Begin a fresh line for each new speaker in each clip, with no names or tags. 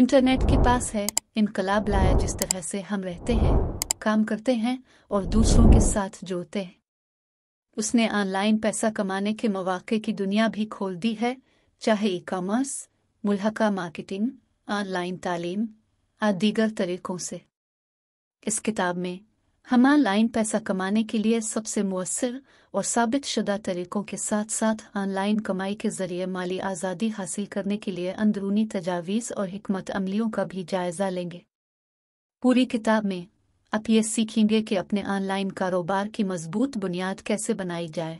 internet کے پاس ہے انقلاب لایا جس طرح سے ہم رہتے ہیں کام کرتے ہیں اور دوسروں کے ساتھ جوڑتے ہیں اس نے آن لائن پیسہ کمانے کے مواقع کی دنیا بھی کھول دی ہے چاہے ای کامرس ملحقہ مارکیٹنگ آن لائن تعلیم اور دیگر طریقوں سے اس کتاب میں ہم آن لائن پیسہ کمانے کے لیے سب سے مؤثر اور ثابت شدہ طریقوں کے ساتھ ساتھ آن لائن کمائی کے ذریعے مالی آزادی حاصل کرنے کے لیے اندرونی تجاویز اور حکمت عملیوں کا بھی جائزہ لیں گے پوری کتاب میں آپ یہ سیکھیں گے کہ اپنے آن لائن کاروبار کی مضبوط بنیاد کیسے بنائی جائے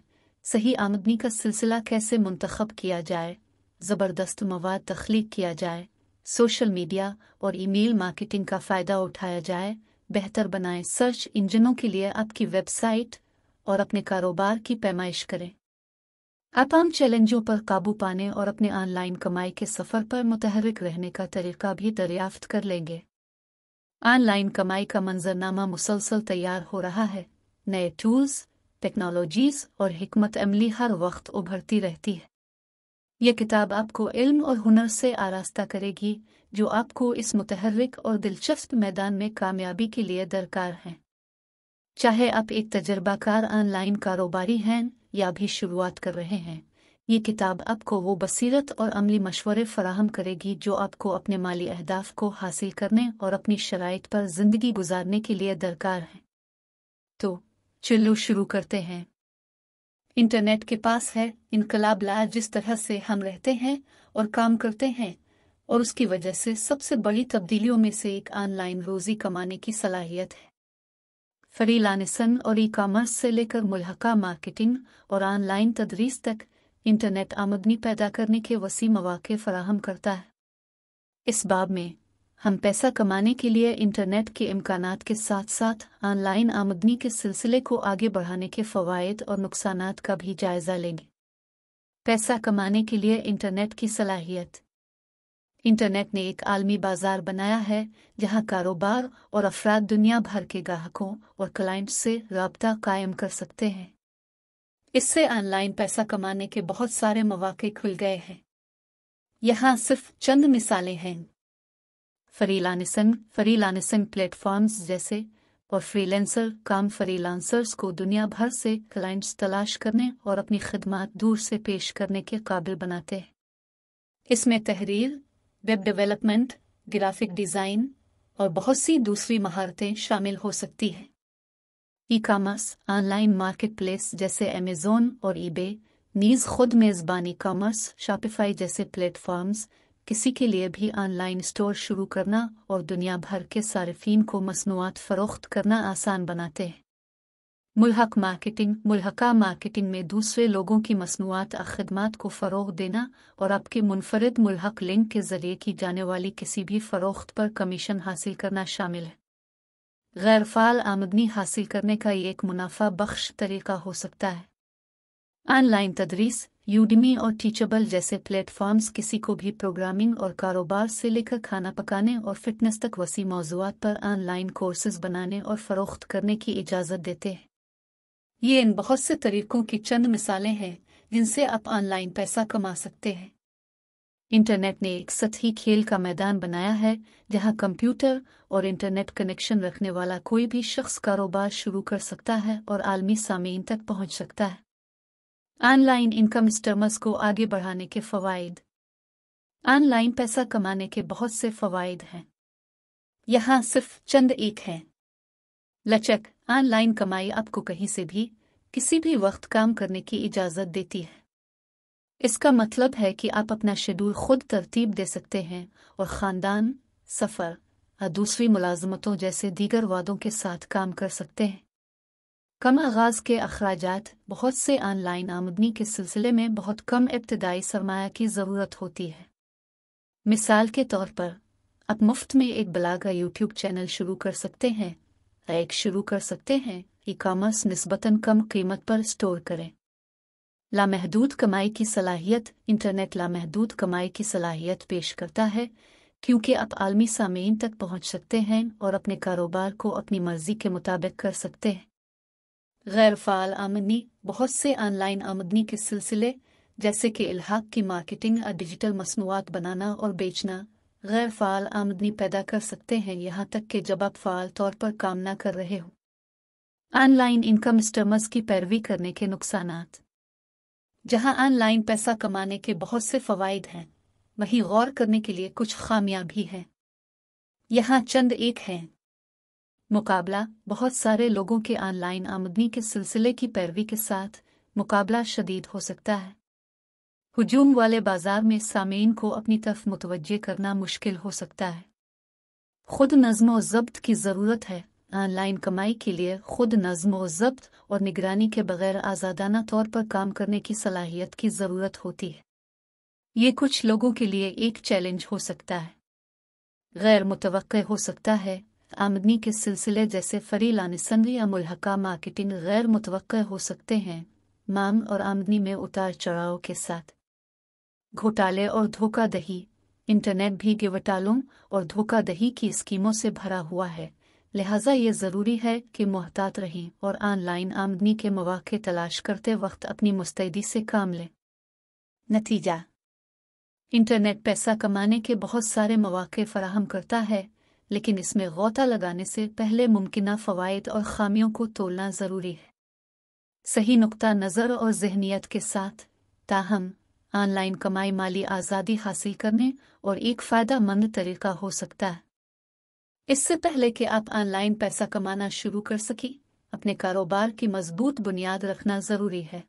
صحیح آمدنی کا سلسلہ کیسے منتخب کیا جائے زبردست مواد تخلیق کیا جائے سوشل میڈیا اور ای میل مارکیٹنگ کا فائدہ اٹھایا جائے بہتر بنائیں سرچ انجنوں کے لیے آپ کی ویب سائٹ اور اپنے کاروبار کی پیمائش کریں آپ عام چیلنجوں پر قابو پانے اور اپنے آن لائن کمائی کے سفر پر متحرک رہنے کا طریقہ بھی دریافت کر لیں گے آن لائن کمائی کا منظرنامہ مسلسل تیار ہو رہا ہے نئے ٹولز ٹیکنالوجیز اور حکمت عملی ہر وقت ابھرتی رہتی ہے یہ کتاب آپ کو علم اور ہنر سے آراستہ کرے گی جو آپ کو اس متحرک اور دلچسپ میدان میں کامیابی کے لیے درکار ہیں چاہے آپ ایک تجربہ کار آن لائن کاروباری ہیں یا بھی شروعات کر رہے ہیں یہ کتاب آپ کو وہ بصیرت اور عملی مشورے فراہم کرے گی جو آپ کو اپنے مالی اہداف کو حاصل کرنے اور اپنی شرائط پر زندگی گزارنے کے لیے درکار ہیں تو چلو شروع کرتے ہیں انٹرنیٹ کے پاس ہے انقلاب لا جس طرح سے ہم رہتے ہیں اور کام کرتے ہیں اور اس کی وجہ سے سب سے بڑی تبدیلیوں میں سے ایک آن لائن روزی کمانے کی صلاحیت ہے فری لانسن اور ای کامرس سے لے کر ملحقہ مارکیٹنگ اور آن لائن تدریس تک انٹرنیٹ آمدنی پیدا کرنے کے وسیع مواقع فراہم کرتا ہے اس باب میں ہم پیسہ کمانے کے لیے انٹرنیٹ کے امکانات کے ساتھ ساتھ آن لائن آمدنی کے سلسلے کو آگے بڑھانے کے فوائد اور نقصانات کا بھی جائزہ لیں گے پیسہ کمانے کے لیے انٹرنیٹ کی صلاحیت انٹرنیٹ نے ایک عالمی بازار بنایا ہے جہاں کاروبار اور افراد دنیا بھر کے گاہکوں اور کلائنٹ سے رابطہ قائم کر سکتے ہیں اس سے آن لائن پیسہ کمانے کے بہت سارے مواقع کھل گئے ہیں یہاں صرف چند مثالیں ہیں freelancing freelancing platforms جیسے اور فری لینسر کام فری لانسرز کو دنیا بھر سے کلائنٹس تلاش کرنے اور اپنی خدمات دور سے پیش کرنے کے قابل بناتے ہیں اس میں تحریر ویب ڈیولپمنٹ گرافک ڈیزائن اور بہت سی دوسری مہارتیں شامل ہو سکتی ہیں e commerce online marketplace جیسے امیزون اور ای بے نیز خود میزبانی کامرس شاپیفائی جیسے پلیٹ فارمز کسی کے لیے بھی آن لائن اسٹور شروع کرنا اور دنیا بھر کے صارفین کو مصنوعات فروخت کرنا آسان بناتے ہیں ملحق مارکیٹنگ ملحقہ مارکیٹنگ میں دوسرے لوگوں کی مصنوعات خدمات کو فروغ دینا اور آپ کے منفرد ملحق لنک کے ذریعے کی جانے والی کسی بھی فروخت پر کمیشن حاصل کرنا شامل ہے غیر فعال آمدنی حاصل کرنے کا یہ ایک منافع بخش طریقہ ہو سکتا ہے آن لائن تدریس یوڈیمی اور ٹیچبل جیسے پلیٹ فارمز کسی کو بھی پروگرامنگ اور کاروبار سے لے کر کھانا پکانے اور فٹنس تک وسیع موضوعات پر آن لائن کورسز بنانے اور فروخت کرنے کی اجازت دیتے ہیں یہ ان بہت سے طریقوں کی چند مثالیں ہیں جن سے آپ آن لائن پیسہ کما سکتے ہیں انٹرنیٹ نے ایک سطحی کھیل کا میدان بنایا ہے جہاں کمپیوٹر اور انٹرنیٹ کنیکشن رکھنے والا کوئی بھی شخص کاروبار شروع کر سکتا ہے اور عالمی سامعین تک پہنچ سکتا ہے آن لائن انکم اسٹرمس کو آگے بڑھانے کے فوائد آن لائن پیسہ کمانے کے بہت سے فوائد ہیں یہاں صرف چند ایک ہیں لچک آن لائن کمائی آپ کو کہیں سے بھی کسی بھی وقت کام کرنے کی اجازت دیتی ہے اس کا مطلب ہے کہ آپ اپنا شیڈول خود ترتیب دے سکتے ہیں اور خاندان سفر اور دوسری ملازمتوں جیسے دیگر وعدوں کے ساتھ کام کر سکتے ہیں کم آغاز کے اخراجات بہت سے آن لائن آمدنی کے سلسلے میں بہت کم ابتدائی سرمایہ کی ضرورت ہوتی ہے مثال کے طور پر آپ مفت میں ایک بلاگا یوٹیوب چینل شروع کر سکتے ہیں ایک شروع کر سکتے ہیں ای کامرس نسبتاً کم قیمت پر اسٹور کریں لامحدود کمائی کی صلاحیت انٹرنیٹ لامحدود کمائی کی صلاحیت پیش کرتا ہے کیونکہ آپ عالمی سامعین تک پہنچ سکتے ہیں اور اپنے کاروبار کو اپنی مرضی کے مطابق کر سکتے ہیں غیر فعال آمدنی بہت سے آن لائن آمدنی کے سلسلے جیسے کہ الحاق کی مارکیٹنگ اور ڈیجیٹل مصنوعات بنانا اور بیچنا غیر فعال آمدنی پیدا کر سکتے ہیں یہاں تک کہ جب آپ فعال طور پر کام نہ کر رہے ہو آن لائن انکم اسٹرمز کی پیروی کرنے کے نقصانات جہاں آن لائن پیسہ کمانے کے بہت سے فوائد ہیں وہیں غور کرنے کے لیے کچھ خامیاں بھی ہیں یہاں چند ایک ہیں مقابلہ بہت سارے لوگوں کے آن لائن آمدنی کے سلسلے کی پیروی کے ساتھ مقابلہ شدید ہو سکتا ہے ہجوم والے بازار میں سامعین کو اپنی طرف متوجہ کرنا مشکل ہو سکتا ہے خود نظم و ضبط کی ضرورت ہے آن لائن کمائی کے لیے خود نظم و ضبط اور نگرانی کے بغیر آزادانہ طور پر کام کرنے کی صلاحیت کی ضرورت ہوتی ہے یہ کچھ لوگوں کے لیے ایک چیلنج ہو سکتا ہے غیر متوقع ہو سکتا ہے آمدنی کے سلسلے جیسے فری لانسنگی یا ملحقہ مارکیٹنگ غیر متوقع ہو سکتے ہیں مام اور آمدنی میں اتار چڑھاؤ کے ساتھ گھوٹالے اور دھوکہ دہی انٹرنیٹ بھی گوٹالوں اور دھوکہ دہی کی اسکیموں سے بھرا ہوا ہے لہٰذا یہ ضروری ہے کہ محتاط رہیں اور آن لائن آمدنی کے مواقع تلاش کرتے وقت اپنی مستعدی سے کام لیں نتیجہ انٹرنیٹ پیسہ کمانے کے بہت سارے مواقع فراہم کرتا ہے لیکن اس میں غوطہ لگانے سے پہلے ممکنہ فوائد اور خامیوں کو تولنا ضروری ہے صحیح نقطہ نظر اور ذہنیت کے ساتھ تاہم آن لائن کمائی مالی آزادی حاصل کرنے اور ایک فائدہ مند طریقہ ہو سکتا ہے اس سے پہلے کہ آپ آن لائن پیسہ کمانا شروع کر سکیں اپنے کاروبار کی مضبوط بنیاد رکھنا ضروری ہے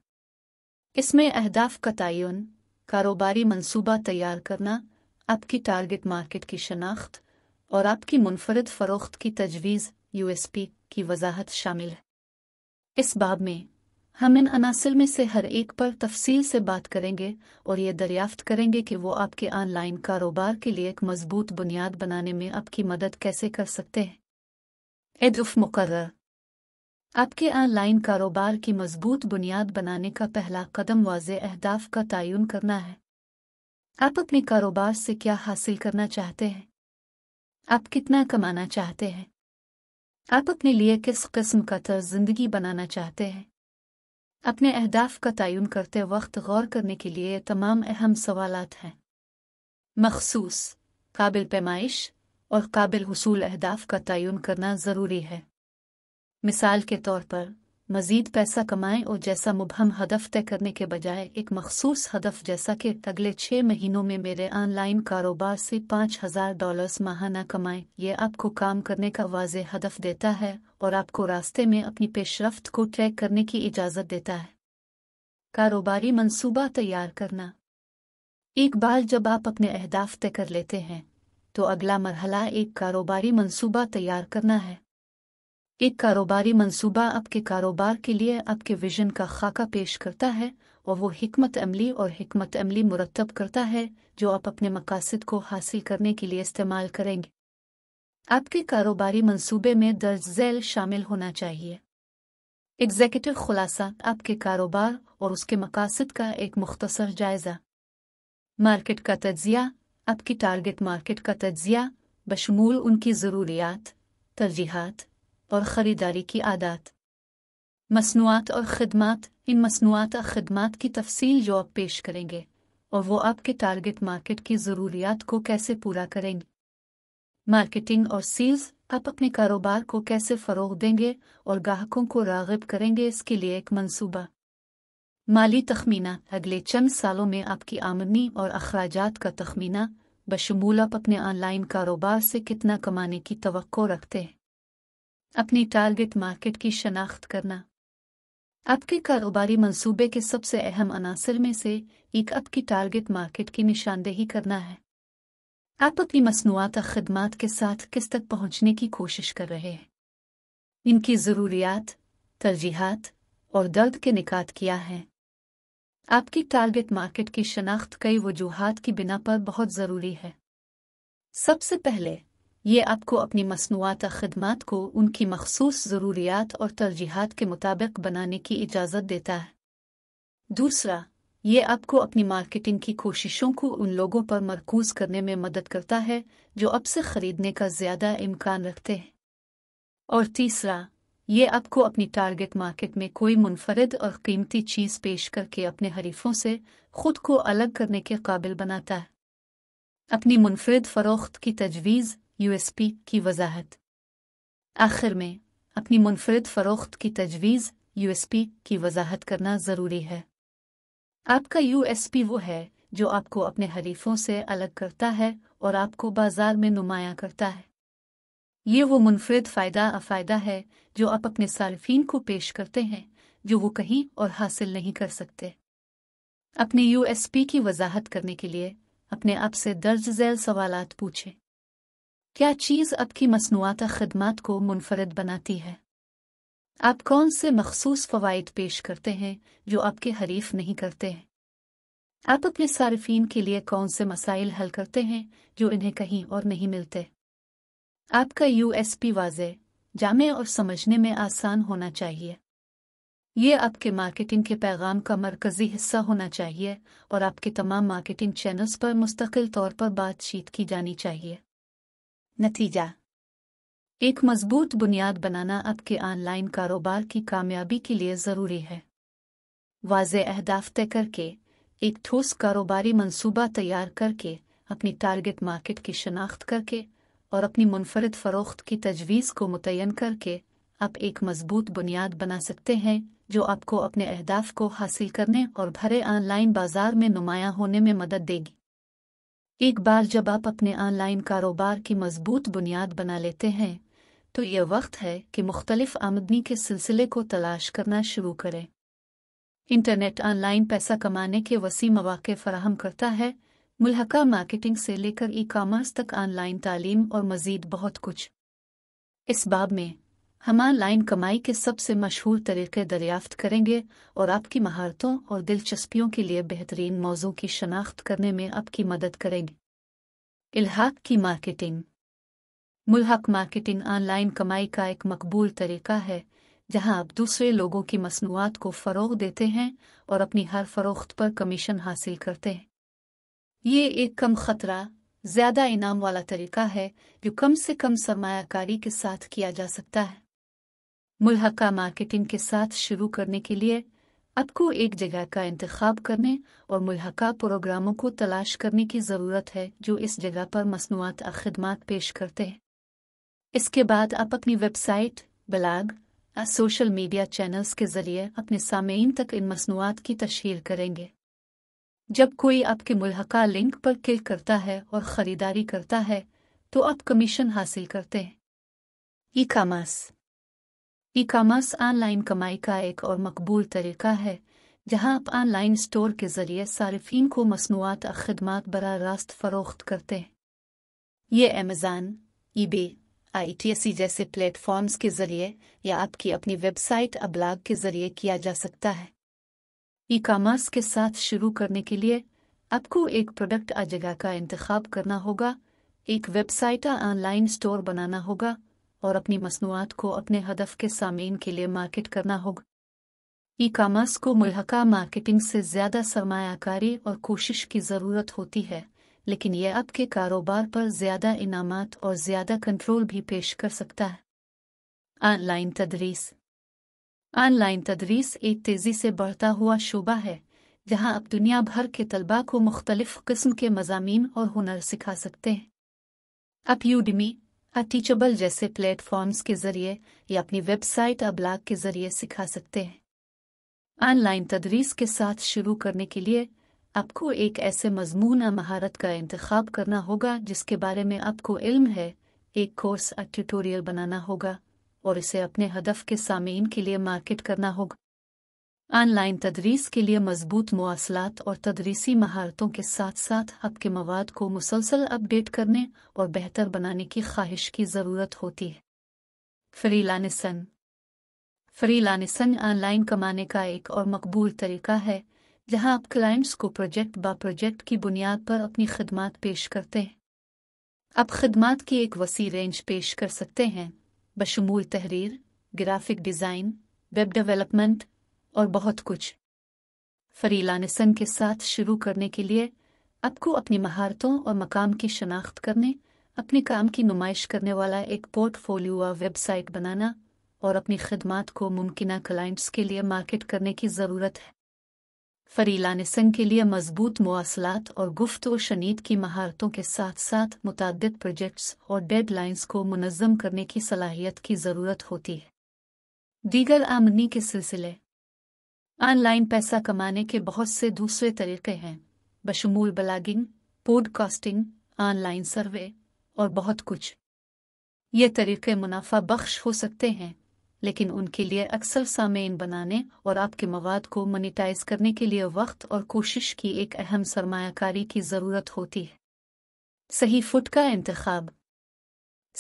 اس میں اہداف کا تعین کاروباری منصوبہ تیار کرنا آپ کی ٹارگٹ مارکیٹ کی شناخت اور آپ کی منفرد فروخت کی تجویز یو ایس پی کی وضاحت شامل ہے اس باب میں ہم ان عناصر میں سے ہر ایک پر تفصیل سے بات کریں گے اور یہ دریافت کریں گے کہ وہ آپ کے آن لائن کاروبار کے لیے ایک مضبوط بنیاد بنانے میں آپ کی مدد کیسے کر سکتے ہیں ادف مقرر آپ کے آن لائن کاروبار کی مضبوط بنیاد بنانے کا پہلا قدم واضح اہداف کا تعین کرنا ہے آپ اپنے کاروبار سے کیا حاصل کرنا چاہتے ہیں آپ کتنا کمانا چاہتے ہیں آپ اپنے لیے کس قسم کا زندگی بنانا چاہتے ہیں اپنے اہداف کا تعین کرتے وقت غور کرنے کے لیے تمام اہم سوالات ہیں مخصوص قابل پیمائش اور قابل حصول اہداف کا تعین کرنا ضروری ہے مثال کے طور پر مزید پیسہ کمائیں اور جیسا مبہم ہدف طے کرنے کے بجائے ایک مخصوص ہدف جیسا کہ اگلے چھ مہینوں میں میرے آن لائن کاروبار سے پانچ ہزار ڈالرس ماہانہ کمائیں یہ آپ کو کام کرنے کا واضح ہدف دیتا ہے اور آپ کو راستے میں اپنی پیش رفت کو ٹریک کرنے کی اجازت دیتا ہے کاروباری منصوبہ تیار کرنا ایک بار جب آپ اپنے اہداف طے کر لیتے ہیں تو اگلا مرحلہ ایک کاروباری منصوبہ تیار کرنا ہے ایک کاروباری منصوبہ آپ کے کاروبار کے لیے آپ کے ویژن کا خاکہ پیش کرتا ہے اور وہ حکمت عملی اور حکمت عملی مرتب کرتا ہے جو آپ اپنے مقاصد کو حاصل کرنے کے لیے استعمال کریں گے آپ کے کاروباری منصوبے میں درج ذیل شامل ہونا چاہیے ایگزیکٹو خلاصہ آپ کے کاروبار اور اس کے مقاصد کا ایک مختصر جائزہ مارکیٹ کا تجزیہ آپ کی ٹارگٹ مارکیٹ کا تجزیہ بشمول ان کی ضروریات ترجیحات اور خریداری کی عادات مصنوعات اور خدمات ان مصنوعات اور خدمات کی تفصیل جو آپ پیش کریں گے اور وہ آپ کے ٹارگٹ مارکیٹ کی ضروریات کو کیسے پورا کریں گے مارکیٹنگ اور سیلز آپ اپنے کاروبار کو کیسے فروغ دیں گے اور گاہکوں کو راغب کریں گے اس کے لیے ایک منصوبہ مالی تخمینہ اگلے چند سالوں میں آپ کی آمدنی اور اخراجات کا تخمینہ بشمول آپ اپنے آن لائن کاروبار سے کتنا کمانے کی توقع رکھتے ہیں اپنی ٹارگٹ مارکیٹ کی شناخت کرنا آپ کے کاروباری منصوبے کے سب سے اہم عناصر میں سے ایک آپ کی ٹارگٹ مارکیٹ کی نشاندہی کرنا ہے آپ اپنی مصنوعات اور خدمات کے ساتھ کس تک پہنچنے کی کوشش کر رہے ہیں ان کی ضروریات ترجیحات اور درد کے نکات کیا ہے آپ کی ٹارگٹ مارکیٹ کی شناخت کئی وجوہات کی بنا پر بہت ضروری ہے سب سے پہلے یہ آپ کو اپنی مصنوعات خدمات کو ان کی مخصوص ضروریات اور ترجیحات کے مطابق بنانے کی اجازت دیتا ہے دوسرا یہ آپ کو اپنی مارکیٹنگ کی کوششوں کو ان لوگوں پر مرکوز کرنے میں مدد کرتا ہے جو اب سے خریدنے کا زیادہ امکان رکھتے ہیں اور تیسرا یہ آپ کو اپنی ٹارگٹ مارکیٹ میں کوئی منفرد اور قیمتی چیز پیش کر کے اپنے حریفوں سے خود کو الگ کرنے کے قابل بناتا ہے اپنی منفرد فروخت کی تجویز یو ایس پی کی وضاحت آخر میں اپنی منفرد فروخت کی تجویز یو ایس پی کی وضاحت کرنا ضروری ہے آپ کا یو ایس پی وہ ہے جو آپ کو اپنے حریفوں سے الگ کرتا ہے اور آپ کو بازار میں نمایاں کرتا ہے یہ وہ منفرد فائدہ افائدہ ہے جو آپ اپنے صارفین کو پیش کرتے ہیں جو وہ کہیں اور حاصل نہیں کر سکتے اپنے یو ایس پی کی وضاحت کرنے کے لیے اپنے آپ سے درج ذیل سوالات پوچھیں کیا چیز آپ کی مصنوعات خدمات کو منفرد بناتی ہے آپ کون سے مخصوص فوائد پیش کرتے ہیں جو آپ کے حریف نہیں کرتے ہیں آپ اپنے صارفین کے لیے کون سے مسائل حل کرتے ہیں جو انہیں کہیں اور نہیں ملتے آپ کا یو ایس پی واضح جامع اور سمجھنے میں آسان ہونا چاہیے یہ آپ کے مارکیٹنگ کے پیغام کا مرکزی حصہ ہونا چاہیے اور آپ کے تمام مارکیٹنگ چینلز پر مستقل طور پر بات چیت کی جانی چاہیے نتیجہ ایک مضبوط بنیاد بنانا آپ کے آن لائن کاروبار کی کامیابی کے لیے ضروری ہے واضح اہداف طے کر کے ایک ٹھوس کاروباری منصوبہ تیار کر کے اپنی ٹارگٹ مارکیٹ کی شناخت کر کے اور اپنی منفرد فروخت کی تجویز کو متعین کر کے آپ ایک مضبوط بنیاد بنا سکتے ہیں جو آپ کو اپنے اہداف کو حاصل کرنے اور بھرے آن لائن بازار میں نمایاں ہونے میں مدد دے گی ایک بار جب آپ اپنے آن لائن کاروبار کی مضبوط بنیاد بنا لیتے ہیں تو یہ وقت ہے کہ مختلف آمدنی کے سلسلے کو تلاش کرنا شروع کریں انٹرنیٹ آن لائن پیسہ کمانے کے وسیع مواقع فراہم کرتا ہے ملحقہ مارکیٹنگ سے لے کر ای کامرس تک آن لائن تعلیم اور مزید بہت کچھ اس باب میں ہم آن لائن کمائی کے سب سے مشہور طریقے دریافت کریں گے اور آپ کی مہارتوں اور دلچسپیوں کے لیے بہترین موضوع کی شناخت کرنے میں آپ کی مدد کریں گے الحاق کی مارکیٹنگ ملحق مارکیٹنگ آن لائن کمائی کا ایک مقبول طریقہ ہے جہاں آپ دوسرے لوگوں کی مصنوعات کو فروغ دیتے ہیں اور اپنی ہر فروخت پر کمیشن حاصل کرتے ہیں یہ ایک کم خطرہ زیادہ انعام والا طریقہ ہے جو کم سے کم سرمایہ کاری کے ساتھ کیا جا سکتا ہے ملحقہ مارکیٹنگ کے ساتھ شروع کرنے کے لیے آپ کو ایک جگہ کا انتخاب کرنے اور ملحقہ پروگراموں کو تلاش کرنے کی ضرورت ہے جو اس جگہ پر مصنوعات خدمات پیش کرتے ہیں اس کے بعد آپ اپنی ویب سائٹ بلاگ اور سوشل میڈیا چینلز کے ذریعے اپنے سامعین تک ان مصنوعات کی تشہیر کریں گے جب کوئی آپ کے ملحقہ لنک پر کلک کرتا ہے اور خریداری کرتا ہے تو آپ کمیشن حاصل کرتے ہیں e commerce e commerce online کمائی کا ایک اور مقبول طریقہ ہے جہاں آپ آن لائن اسٹور کے ذریعے صارفین کو مصنوعات اور خدمات براہ راست فروخت کرتے ہیں یہ امیزان ای بے آئی ٹی ایسی سی جیسے پلیٹ فارمز کے ذریعے یا آپ کی اپنی ویب سائٹ ابلاغ کے ذریعے کیا جا سکتا ہے ای کامرس کے ساتھ شروع کرنے کے لیے آپ کو ایک پروڈکٹ جگہ کا انتخاب کرنا ہوگا ایک website online store بنانا ہوگا اور اپنی مصنوعات کو اپنے ہدف کے سامعین کے لیے مارکیٹ کرنا ہوگا ای کامرس کو ملحقہ مارکیٹنگ سے زیادہ سرمایہ کاری اور کوشش کی ضرورت ہوتی ہے لیکن یہ اب کے کاروبار پر زیادہ انعامات اور زیادہ کنٹرول بھی پیش کر سکتا ہے آن لائن تدریس آن لائن تدریس ایک تیزی سے بڑھتا ہوا شعبہ ہے جہاں آپ دنیا بھر کے طلبہ کو مختلف قسم کے مضامین اور ہنر سکھا سکتے ہیں اپ یوڈمی اٹیچبل جیسے پلیٹ فارمز کے ذریعے یا اپنی ویب سائٹ ابلاغ بلاگ کے ذریعے سکھا سکتے ہیں آن لائن تدریس کے ساتھ شروع کرنے کے لیے آپ کو ایک ایسے مضمون مہارت کا انتخاب کرنا ہوگا جس کے بارے میں آپ کو علم ہے ایک کورس ٹیوٹوریل بنانا ہوگا اور اسے اپنے ہدف کے سامعین کے لیے مارکیٹ کرنا ہوگا آن لائن تدریس کے لیے مضبوط مواصلات اور تدریسی مہارتوں کے ساتھ ساتھ آپ کے مواد کو مسلسل اپ ڈیٹ کرنے اور بہتر بنانے کی خواہش کی ضرورت ہوتی ہے freelancing freelancing online کمانے کا ایک اور مقبول طریقہ ہے جہاں آپ کلائنٹس کو پروجیکٹ با پروجیکٹ کی بنیاد پر اپنی خدمات پیش کرتے ہیں آپ خدمات کی ایک وسیع رینج پیش کر سکتے ہیں بشمول تحریر گرافک ڈیزائن ویب ڈیولپمنٹ اور بہت کچھ فریلا نے کے ساتھ شروع کرنے کے لیے آپ کو اپنی مہارتوں اور مقام کی شناخت کرنے اپنے کام کی نمائش کرنے والا ایک پورٹ فولیو ویب سائٹ بنانا اور اپنی خدمات کو ممکنہ کلائنٹس کے لیے مارکیٹ کرنے کی ضرورت ہے فریلا نے سنگ کے لیے مضبوط مواصلات اور گفت و شنید کی مہارتوں کے ساتھ ساتھ متعدد پروجیکٹس اور ڈیڈ لائنز کو منظم کرنے کی صلاحیت کی ضرورت ہوتی ہے دیگر آمنی کے سلسلے آن لائن پیسہ کمانے کے بہت سے دوسرے طریقے ہیں بشمول blogging podcasting online survey اور بہت کچھ یہ طریقے منافع بخش ہو سکتے ہیں لیکن ان کے لیے اکثر سامعین بنانے اور آپ کے مواد کو منیٹائز کرنے کے لیے وقت اور کوشش کی ایک اہم سرمایہ کاری کی ضرورت ہوتی ہے صحیح فٹ کا انتخاب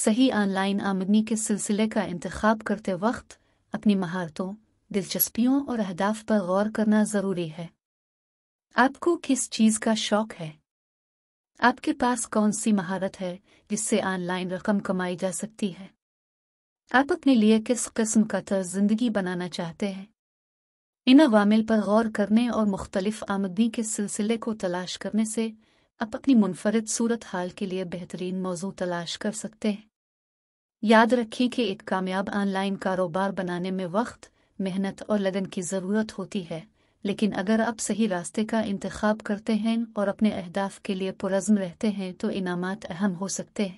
صحیح آن لائن آمدنی کے سلسلے کا انتخاب کرتے وقت اپنی مہارتوں دلچسپیوں اور اہداف پر غور کرنا ضروری ہے آپ کو کس چیز کا شوق ہے آپ کے پاس کون سی مہارت ہے جس سے آن لائن رقم کمائی جا سکتی ہے آپ اپنے لیے کس قسم کا زندگی بنانا چاہتے ہیں ان عوامل پر غور کرنے اور مختلف آمدنی کے سلسلے کو تلاش کرنے سے آپ اپنی منفرد صورت حال کے لیے بہترین موضوع تلاش کر سکتے ہیں یاد رکھیں کہ ایک کامیاب آن لائن کاروبار بنانے میں وقت محنت اور لگن کی ضرورت ہوتی ہے لیکن اگر آپ صحیح راستے کا انتخاب کرتے ہیں اور اپنے اہداف کے لیے پرزم رہتے ہیں تو انعامات اہم ہو سکتے ہیں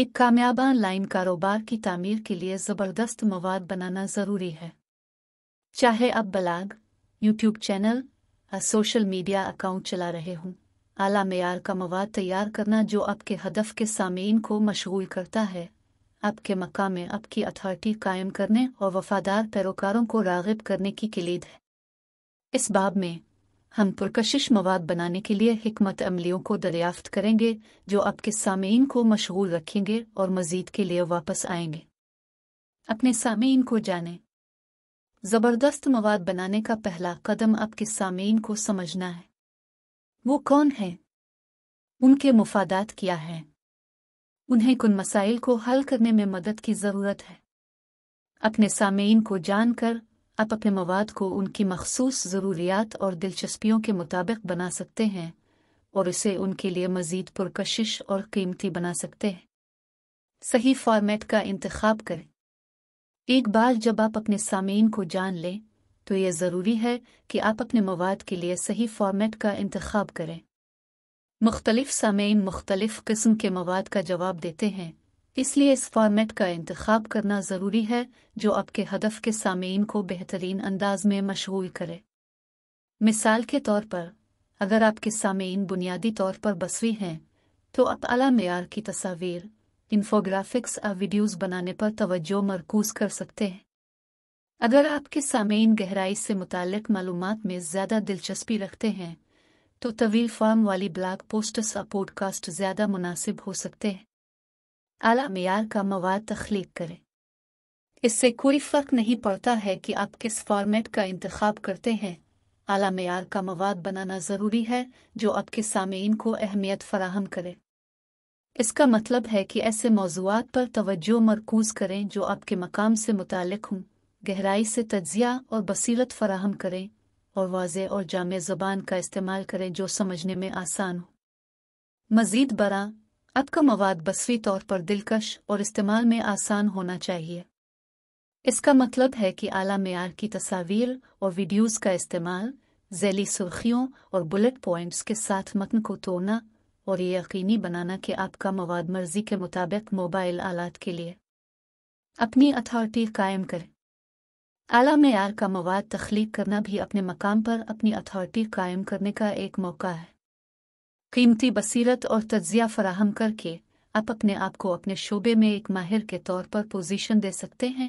ایک کامیاب آن لائن کاروبار کی تعمیر کے لیے زبردست مواد بنانا ضروری ہے چاہے آپ بلاگ یوٹیوب چینل یا سوشل میڈیا اکاؤنٹ چلا رہے ہوں اعلی معیار کا مواد تیار کرنا جو آپ کے ہدف کے سامعین کو مشغول کرتا ہے آپ کے میں آپ کی اتھارٹی قائم کرنے اور وفادار پیروکاروں کو راغب کرنے کی کلید ہے اس باب میں ہم پرکشش مواد بنانے کے لیے حکمت عملیوں کو دریافت کریں گے جو آپ کے سامعین کو مشغول رکھیں گے اور مزید کے لیے واپس آئیں گے اپنے سامعین کو جانیں زبردست مواد بنانے کا پہلا قدم آپ کے سامعین کو سمجھنا ہے وہ کون ہے ان کے مفادات کیا ہیں انہیں کن مسائل کو حل کرنے میں مدد کی ضرورت ہے اپنے سامعین کو جان کر آپ اپنے مواد کو ان کی مخصوص ضروریات اور دلچسپیوں کے مطابق بنا سکتے ہیں اور اسے ان کے لیے مزید پرکشش اور قیمتی بنا سکتے ہیں صحیح فارمیٹ کا انتخاب کریں ایک بار جب آپ اپنے سامعین کو جان لیں تو یہ ضروری ہے کہ آپ اپنے مواد کے لیے صحیح فارمیٹ کا انتخاب کریں مختلف سامعین مختلف قسم کے مواد کا جواب دیتے ہیں اس لیے اس فارمیٹ کا انتخاب کرنا ضروری ہے جو آپ کے ہدف کے سامعین کو بہترین انداز میں مشغول کرے مثال کے طور پر اگر آپ کے سامعین بنیادی طور پر بسویں ہیں تو آپ اعلیٰ معیار کی تصاویر انفوگرافکس اور ویڈیوز بنانے پر توجہ مرکوز کر سکتے ہیں اگر آپ کے سامعین گہرائی سے متعلق معلومات میں زیادہ دلچسپی رکھتے ہیں تو طویل فارم والی بلاگ پوسٹس اور پوڈ کاسٹ زیادہ مناسب ہو سکتے ہیں اعلی معیار کا مواد تخلیق کریں اس سے کوئی فرق نہیں پڑتا ہے کہ آپ کس فارمیٹ کا انتخاب کرتے ہیں اعلی معیار کا مواد بنانا ضروری ہے جو آپ کے سامعین کو اہمیت فراہم کرے اس کا مطلب ہے کہ ایسے موضوعات پر توجہ مرکوز کریں جو آپ کے مقام سے متعلق ہوں گہرائی سے تجزیہ اور بصیرت فراہم کریں اور واضح اور جامع زبان کا استعمال کریں جو سمجھنے میں آسان ہو مزید برآں آپ کا مواد بصری طور پر دلکش اور استعمال میں آسان ہونا چاہیے اس کا مطلب ہے کہ اعلی معیار کی تصاویر اور ویڈیوز کا استعمال ذیلی سرخیوں اور بلٹ پوائنٹس کے ساتھ متن کو توڑنا اور یہ یقینی بنانا کہ آپ کا مواد مرضی کے مطابق موبائل آلات کے لیے اپنی اتھارٹی قائم کریں اعلیٰ معیار کا مواد تخلیق کرنا بھی اپنے مقام پر اپنی اتھارٹی قائم کرنے کا ایک موقع ہے قیمتی بصیرت اور تجزیہ فراہم کر کے آپ اپنے آپ کو اپنے شعبے میں ایک ماہر کے طور پر پوزیشن دے سکتے ہیں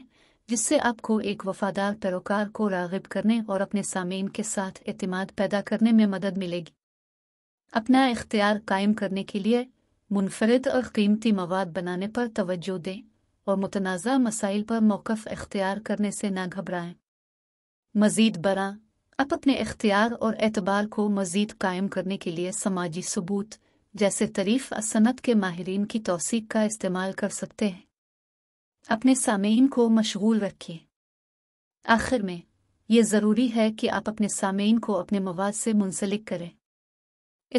جس سے آپ کو ایک وفادار پیروکار کو راغب کرنے اور اپنے سامعین کے ساتھ اعتماد پیدا کرنے میں مدد ملے گی اپنا اختیار قائم کرنے کے لیے منفرد اور قیمتی مواد بنانے پر توجہ دیں اور متنازع مسائل پر موقف اختیار کرنے سے نہ گھبرائیں مزید برآں آپ اپنے اختیار اور اعتبار کو مزید قائم کرنے کے لیے سماجی ثبوت جیسے تریف اسنت کے ماہرین کی توثیق کا استعمال کر سکتے ہیں اپنے سامعین کو مشغول رکھیے آخر میں یہ ضروری ہے کہ آپ اپنے سامعین کو اپنے مواد سے منسلک کریں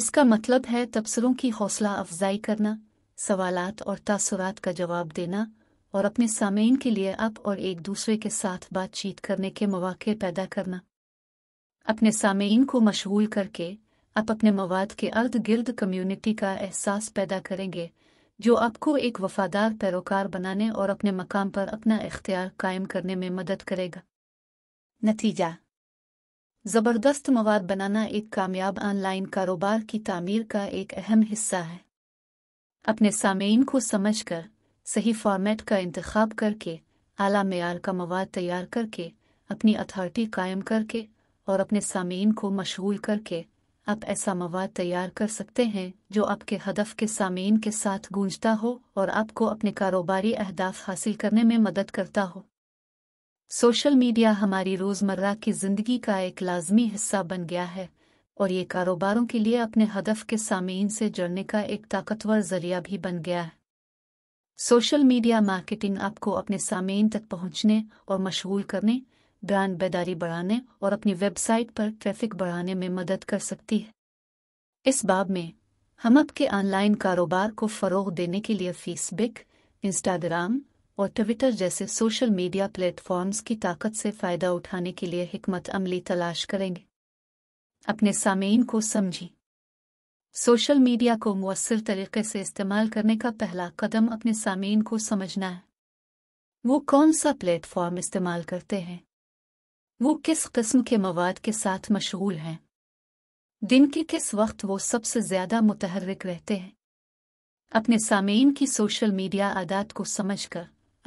اس کا مطلب ہے تبصروں کی حوصلہ افزائی کرنا سوالات اور تاثرات کا جواب دینا اور اپنے سامعین کے لیے اپ اور ایک دوسرے کے ساتھ بات چیت کرنے کے مواقع پیدا کرنا اپنے سامعین کو مشغول کر کے آپ اپنے مواد کے ارد گرد کمیونٹی کا احساس پیدا کریں گے جو آپ کو ایک وفادار پیروکار بنانے اور اپنے مقام پر اپنا اختیار قائم کرنے میں مدد کرے گا نتیجہ زبردست مواد بنانا ایک کامیاب آن لائن کاروبار کی تعمیر کا ایک اہم حصہ ہے اپنے سامعین کو سمجھ کر صحیح فارمیٹ کا انتخاب کر کے اعلیٰ معیار کا مواد تیار کر کے اپنی اتھارٹی قائم کر کے اور اپنے سامعین کو مشغول کر کے آپ ایسا مواد تیار کر سکتے ہیں جو آپ کے ہدف کے سامعین کے ساتھ گونجتا ہو اور آپ کو اپنے کاروباری اہداف حاصل کرنے میں مدد کرتا ہو سوشل میڈیا ہماری روزمرہ کی زندگی کا ایک لازمی حصہ بن گیا ہے اور یہ کاروباروں کے لیے اپنے ہدف کے سامعین سے جڑنے کا ایک طاقتور ذریعہ بھی بن گیا ہے سوشل میڈیا مارکیٹنگ آپ کو اپنے سامعین تک پہنچنے اور مشغول کرنے برانڈ بیداری بڑھانے اور اپنی ویب سائٹ پر ٹریفک بڑھانے میں مدد کر سکتی ہے اس باب میں ہم آپ کے آن لائن کاروبار کو فروغ دینے کے لیے فیس بک انسٹاگرام اور ٹویٹر جیسے سوشل میڈیا پلیٹ فارمز کی طاقت سے فائدہ اٹھانے کے لیے حکمت عملی تلاش کریں گے اپنے سامعین کو سمجھیں سوشل میڈیا کو مؤثر طریقے سے استعمال کرنے کا پہلا قدم اپنے سامعین کو سمجھنا ہے وہ کون سا پلیٹ فارم استعمال کرتے ہیں وہ کس قسم کے مواد کے ساتھ مشغول ہیں دن کے کس وقت وہ سب سے زیادہ متحرک رہتے ہیں اپنے سامعین کی سوشل میڈیا عادات کو سمجھ کر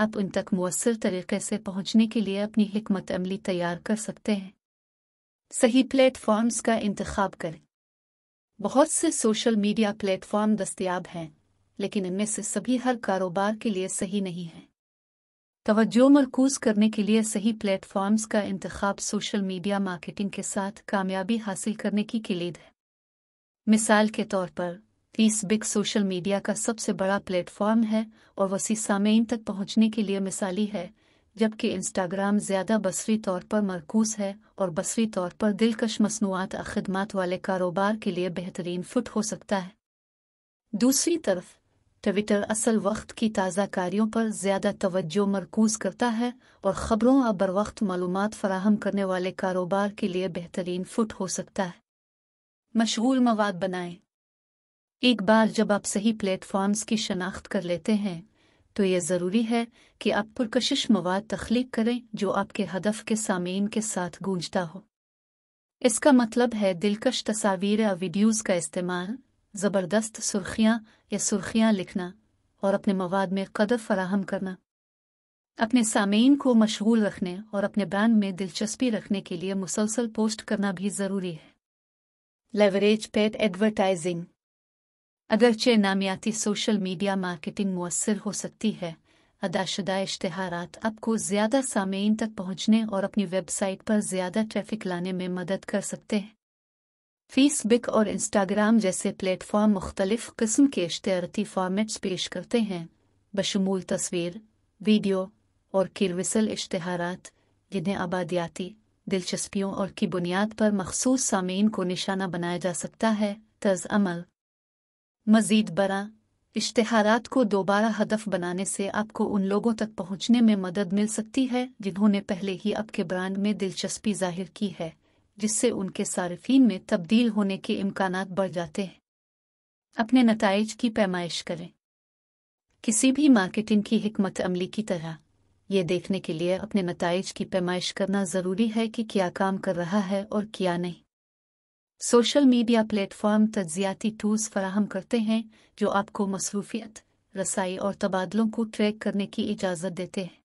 آپ ان تک مؤثر طریقے سے پہنچنے کے لیے اپنی حکمت عملی تیار کر سکتے ہیں صحیح پلیٹ فارمز کا انتخاب کریں بہت سے سوشل میڈیا پلیٹ فارم دستیاب ہیں لیکن ان میں سے سبھی ہر کاروبار کے لیے صحیح نہیں ہے توجہ مرکوز کرنے کے لیے صحیح پلیٹ فارمز کا انتخاب سوشل میڈیا مارکیٹنگ کے ساتھ کامیابی حاصل کرنے کی کلید ہے مثال کے طور پر فیس بگ سوشل میڈیا کا سب سے بڑا پلیٹ فارم ہے اور وسیع سامعین تک پہنچنے کے لیے مثالی ہے جبکہ انسٹاگرام زیادہ بصری طور پر مرکوز ہے اور بصری طور پر دلکش مصنوعات خدمات والے کاروبار کے لیے بہترین فٹ ہو سکتا ہے دوسری طرف ٹویٹر اصل وقت کی تازہ کاریوں پر زیادہ توجہ مرکوز کرتا ہے اور خبروں اور بروقت معلومات فراہم کرنے والے کاروبار کے لیے بہترین فٹ ہو سکتا ہے مشغول مواد بنائیں ایک بار جب آپ صحیح پلیٹ فارمز کی شناخت کر لیتے ہیں تو یہ ضروری ہے کہ آپ پرکشش مواد تخلیق کریں جو آپ کے ہدف کے سامعین کے ساتھ گونجتا ہو اس کا مطلب ہے دلکش تصاویر یا ویڈیوز کا استعمال زبردست سرخیاں یا سرخیاں لکھنا اور اپنے مواد میں قدر فراہم کرنا اپنے سامعین کو مشغول رکھنے اور اپنے بینڈ میں دلچسپی رکھنے کے لیے مسلسل پوسٹ کرنا بھی ضروری ہے لیوریج پیٹ ایڈورٹائزنگ اگرچہ نامیاتی سوشل میڈیا مارکیٹنگ مؤثر ہو سکتی ہے ادا شدہ اشتہارات آپ کو زیادہ سامعین تک پہنچنے اور اپنی ویب سائٹ پر زیادہ ٹریفک لانے میں مدد کر سکتے ہیں فیس بک اور انسٹاگرام جیسے پلیٹ فارم مختلف قسم کے اشتہارتی فارمیٹس پیش کرتے ہیں بشمول تصویر ویڈیو اور کروسل اشتہارات جنہیں آبادیاتی دلچسپیوں اور کی بنیاد پر مخصوص سامعین کو نشانہ بنایا جا سکتا ہے طرز عمل مزید برآں اشتہارات کو دوبارہ ہدف بنانے سے آپ کو ان لوگوں تک پہنچنے میں مدد مل سکتی ہے جنہوں نے پہلے ہی آپ کے برانڈ میں دلچسپی ظاہر کی ہے جس سے ان کے صارفین میں تبدیل ہونے کے امکانات بڑھ جاتے ہیں اپنے نتائج کی پیمائش کریں کسی بھی مارکیٹنگ کی حکمت عملی کی طرح یہ دیکھنے کے لیے اپنے نتائج کی پیمائش کرنا ضروری ہے کہ کیا کام کر رہا ہے اور کیا نہیں سوشل میڈیا پلیٹ فارم تجزیاتی ٹولز فراہم کرتے ہیں جو آپ کو مصروفیت رسائی اور تبادلوں کو ٹریک کرنے کی اجازت دیتے ہیں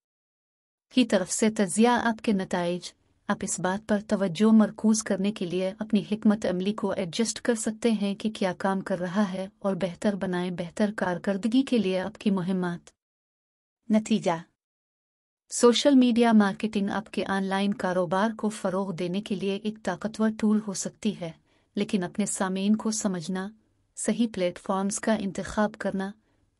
کی طرف سے تجزیہ آپ کے نتائج آپ اس بات پر توجہ مرکوز کرنے کے لیے اپنی حکمت عملی کو ایڈجسٹ کر سکتے ہیں کہ کیا کام کر رہا ہے اور بہتر بنائیں بہتر کارکردگی کے لیے آپ کی مہمات نتیجہ سوشل میڈیا مارکیٹنگ آپ کے آن لائن کاروبار کو فروغ دینے کے لیے ایک طاقتور ٹول ہو سکتی ہے لیکن اپنے سامعین کو سمجھنا صحیح پلیٹ فارمز کا انتخاب کرنا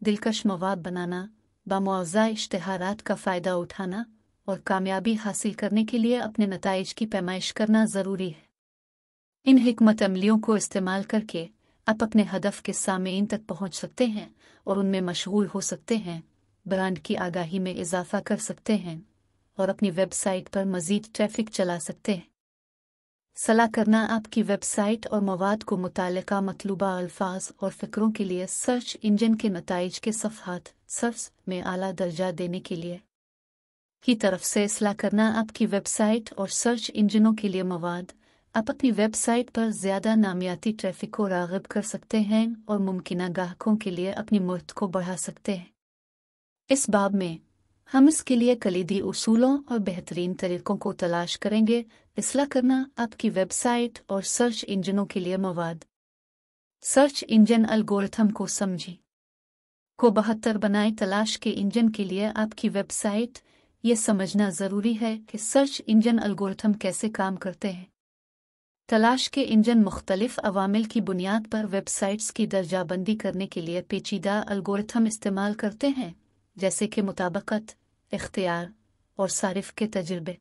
دلکش مواد بنانا بامعوضہ اشتہارات کا فائدہ اٹھانا اور کامیابی حاصل کرنے کے لیے اپنے نتائج کی پیمائش کرنا ضروری ہے ان حکمت عملیوں کو استعمال کر کے آپ اپنے ہدف کے سامعین تک پہنچ سکتے ہیں اور ان میں مشغول ہو سکتے ہیں برانڈ کی آگاہی میں اضافہ کر سکتے ہیں اور اپنی ویب سائٹ پر مزید ٹریفک چلا سکتے ہیں صلاح کرنا آپ کی ویب سائٹ اور مواد کو متعلقہ مطلوبہ الفاظ اور فکروں کے لیے سرچ انجن کے نتائج کے صفحات میں اعلیٰ درجہ دینے کے لیے کی طرف سے اصلاح کرنا آپ کی ویب سائٹ اور سرچ انجنوں کے لیے مواد آپ اپنی ویب سائٹ پر زیادہ نامیاتی ٹریفک کو راغب کر سکتے ہیں اور ممکنہ گاہکوں کے لیے اپنی مرت کو بڑھا سکتے ہیں اس باب میں ہم اس کے لیے کلیدی اصولوں اور بہترین طریقوں کو تلاش کریں گے اصلاح کرنا آپ کی ویب سائٹ اور سرچ انجنوں کے لیے مواد سرچ انجن الگورتھم کو سمجھی کو بہتر بنائے تلاش کے انجن کے لیے آپ کی ویب سائٹ یہ سمجھنا ضروری ہے کہ سرچ انجن الگورتھم کیسے کام کرتے ہیں تلاش کے انجن مختلف عوامل کی بنیاد پر ویب سائٹس کی درجہ بندی کرنے کے لیے پیچیدہ الگورتھم استعمال کرتے ہیں جیسے کہ مطابقت اختیار اور صارف کے تجربے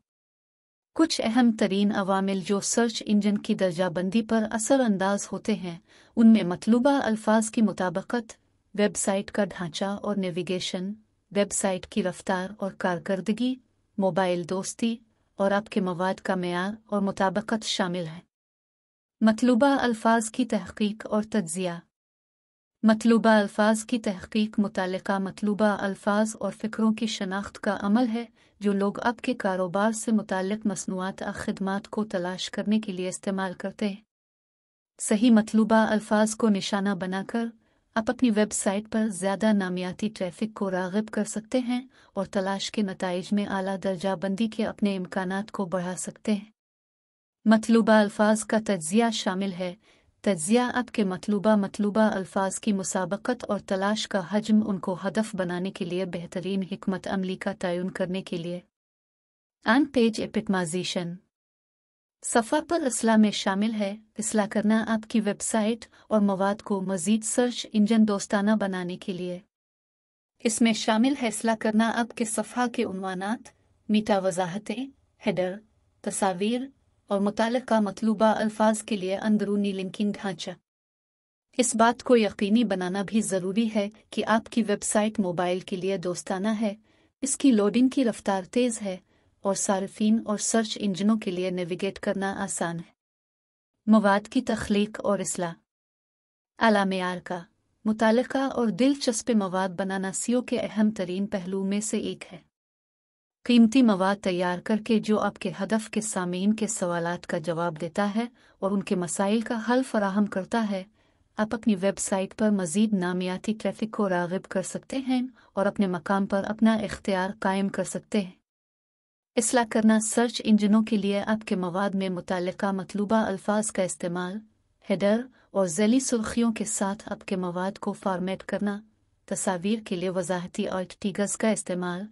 کچھ اہم ترین عوامل جو سرچ انجن کی درجہ بندی پر اثر انداز ہوتے ہیں ان میں مطلوبہ الفاظ کی مطابقت ویب سائٹ کا ڈھانچہ اور نیویگیشن ویب سائٹ کی رفتار اور کارکردگی موبائل دوستی اور آپ کے مواد کا معیار اور مطابقت شامل ہے مطلوبہ الفاظ کی تحقیق اور تجزیہ مطلوبہ الفاظ کی تحقیق متعلقہ مطلوبہ الفاظ اور فکروں کی شناخت کا عمل ہے جو لوگ آپ کے کاروبار سے متعلق مصنوعات اور خدمات کو تلاش کرنے کے لیے استعمال کرتے ہیں صحیح مطلوبہ الفاظ کو نشانہ بنا کر آپ اپنی ویب سائٹ پر زیادہ نامیاتی ٹریفک کو راغب کر سکتے ہیں اور تلاش کے نتائج میں اعلیٰ درجہ بندی کے اپنے امکانات کو بڑھا سکتے ہیں مطلوبہ الفاظ کا تجزیہ شامل ہے تجزیہ اب کے مطلوبہ مطلوبہ الفاظ کی مسابقت اور تلاش کا حجم ان کو ہدف بنانے کے لیے بہترین حکمت عملی کا تعین کرنے کے لیے ان پیج اپٹمازیشن صفحہ پر اصلاح میں شامل ہے اصلاح کرنا آپ کی ویب سائٹ اور مواد کو مزید سرچ انجن دوستانہ بنانے کے لیے اس میں شامل ہے اصلاح کرنا آپ کے صفحہ کے عنوانات میٹا وضاحتیں ہیڈر تصاویر اور متعلقہ مطلوبہ الفاظ کے لیے اندرونی لنکنگ ڈھانچہ اس بات کو یقینی بنانا بھی ضروری ہے کہ آپ کی ویب سائٹ موبائل کے لیے دوستانہ ہے اس کی لوڈنگ کی رفتار تیز ہے اور صارفین اور سرچ انجنوں کے لیے نیویگیٹ کرنا آسان ہے مواد کی تخلیق اور اصلاح اعلی معیار کا متعلقہ اور دلچسپ مواد بنانا سیو کے اہم ترین پہلو میں سے ایک ہے قیمتی مواد تیار کر کے جو آپ کے ہدف کے سامعین کے سوالات کا جواب دیتا ہے اور ان کے مسائل کا حل فراہم کرتا ہے آپ اپنی ویب سائٹ پر مزید نامیاتی ٹریفک کو راغب کر سکتے ہیں اور اپنے مقام پر اپنا اختیار قائم کر سکتے ہیں اصلاح کرنا سرچ انجنوں کے لیے آپ کے مواد میں متعلقہ مطلوبہ الفاظ کا استعمال ہیڈر اور ذیلی سرخیوں کے ساتھ آپ کے مواد کو فارمیٹ کرنا تصاویر کے لیے وضاحتی ٹیگز کا استعمال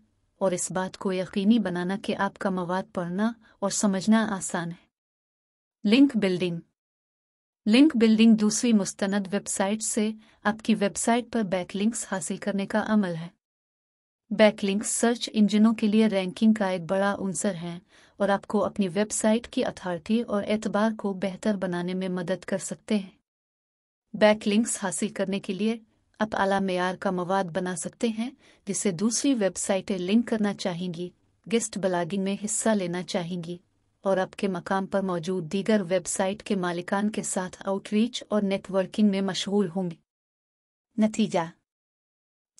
اور اس بات کو یقینی بنانا کہ آپ کا مواد پڑھنا اور سمجھنا آسان ہے لنک بلڈنگ لنک بلڈنگ دوسری مستند ویب سائٹ سے آپ کی ویب سائٹ پر بیک لنکس حاصل کرنے کا عمل ہے بیک لنکس سرچ انجنوں کے لیے رینکنگ کا ایک بڑا عنصر ہے اور آپ کو اپنی ویب سائٹ کی اتھارٹی اور اعتبار کو بہتر بنانے میں مدد کر سکتے ہیں بیک لنکس حاصل کرنے کے لیے آپ اعلی معیار کا مواد بنا سکتے ہیں جسے دوسری ویب سائٹیں لنک کرنا چاہیں گی گیسٹ بلاگنگ میں حصہ لینا چاہیں گی اور آپ کے مقام پر موجود دیگر ویب سائٹ کے مالکان کے ساتھ آؤٹ ریچ اور نیٹ ورکنگ میں مشغول ہوں گے نتیجہ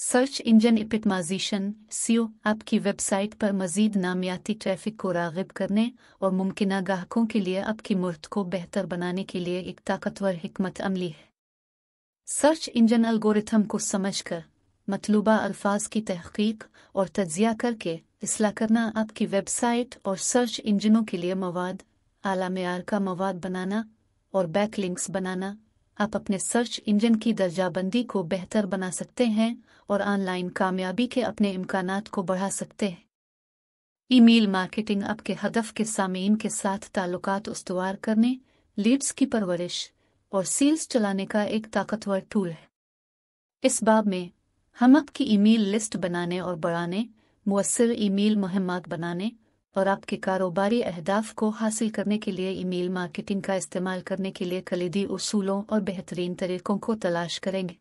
سرچ انجن اپٹمازیشن سیو آپ کی ویب سائٹ پر مزید نامیاتی ٹریفک کو راغب کرنے اور ممکنہ گاہکوں کے لیے آپ کی مرت کو بہتر بنانے کے لیے ایک طاقتور حکمت عملی ہے سرچ انجن الگوریتھم کو سمجھ کر مطلوبہ الفاظ کی تحقیق اور تجزیہ کر کے اصلاح کرنا آپ کی ویب سائٹ اور سرچ انجنوں کے لیے مواد اعلی معیار کا مواد بنانا اور بیک لنکس بنانا آپ اپنے سرچ انجن کی درجہ بندی کو بہتر بنا سکتے ہیں اور آن لائن کامیابی کے اپنے امکانات کو بڑھا سکتے ہیں ای میل مارکیٹنگ آپ کے ہدف کے سامعین کے ساتھ تعلقات استوار کرنے لیڈس کی پرورش اور سیلز چلانے کا ایک طاقتور ٹول ہے اس باب میں ہم آپ کی ای میل لسٹ بنانے اور بڑھانے مؤثر ای میل مہمات بنانے اور آپ کے کاروباری اہداف کو حاصل کرنے کے لیے ای میل مارکیٹنگ کا استعمال کرنے کے لیے کلیدی اصولوں اور بہترین طریقوں کو تلاش کریں گے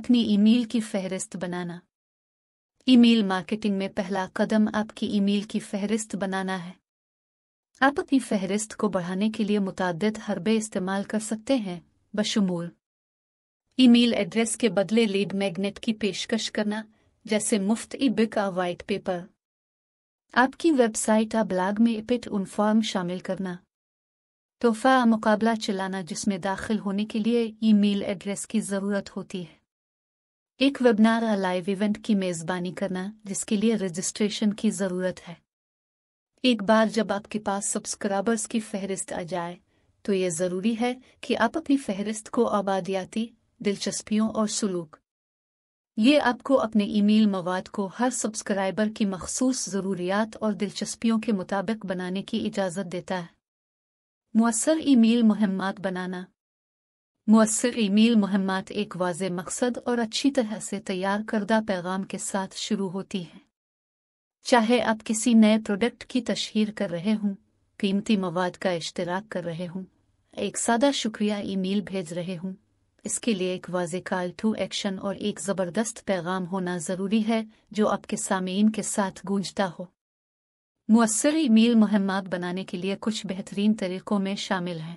اپنی ای میل کی فہرست بنانا ای میل مارکیٹنگ میں پہلا قدم آپ کی ای میل کی فہرست بنانا ہے آپ اپنی فہرست کو بڑھانے کے لیے متعدد حربے استعمال کر سکتے ہیں بشمول ای میل ایڈریس کے بدلے لیڈ میگنیٹ کی پیشکش کرنا جیسے مفت ای بک آ وائٹ پیپر آپ کی ویب سائٹ آ بلاگ میں اپٹ ان فارم شامل کرنا تحفہ مقابلہ چلانا جس میں داخل ہونے کے لیے ای میل ایڈریس کی ضرورت ہوتی ہے ایک ویبنار آ لائیو ایونٹ کی میزبانی کرنا جس کے لیے رجسٹریشن کی ضرورت ہے ایک بار جب آپ کے پاس سبسکرائبرز کی فہرست آ جائے تو یہ ضروری ہے کہ آپ اپنی فہرست کو آبادیاتی دلچسپیوں اور سلوک یہ آپ کو اپنے ای میل مواد کو ہر سبسکرائبر کی مخصوص ضروریات اور دلچسپیوں کے مطابق بنانے کی اجازت دیتا ہے مؤثر ای میل مہمات بنانا مؤثر ای میل مہمات ایک واضح مقصد اور اچھی طرح سے تیار کردہ پیغام کے ساتھ شروع ہوتی ہیں چاہے آپ کسی نئے پروڈکٹ کی تشہیر کر رہے ہوں قیمتی مواد کا اشتراک کر رہے ہوں ایک سادہ شکریہ ای میل بھیج رہے ہوں اس کے لیے ایک واضح کال ٹو ایکشن اور ایک زبردست پیغام ہونا ضروری ہے جو آپ کے سامعین کے ساتھ گونجتا ہو مؤثر ای میل مہمات بنانے کے لیے کچھ بہترین طریقوں میں شامل ہیں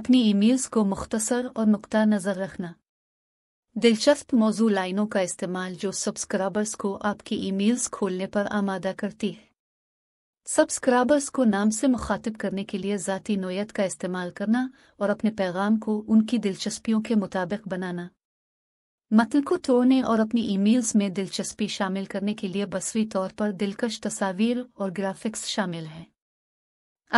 اپنی ای میلز کو مختصر اور نقطہ نظر رکھنا دلچسپ موضوع لائنوں کا استعمال جو سبسکرائبرز کو آپ کی ای میلز کھولنے پر آمادہ کرتی ہے سبسکرابرز کو نام سے مخاطب کرنے کے لیے ذاتی نوعیت کا استعمال کرنا اور اپنے پیغام کو ان کی دلچسپیوں کے مطابق بنانا متن کو توڑنے اور اپنی ای میلز میں دلچسپی شامل کرنے کے لیے بصری طور پر دلکش تصاویر اور گرافکس شامل ہیں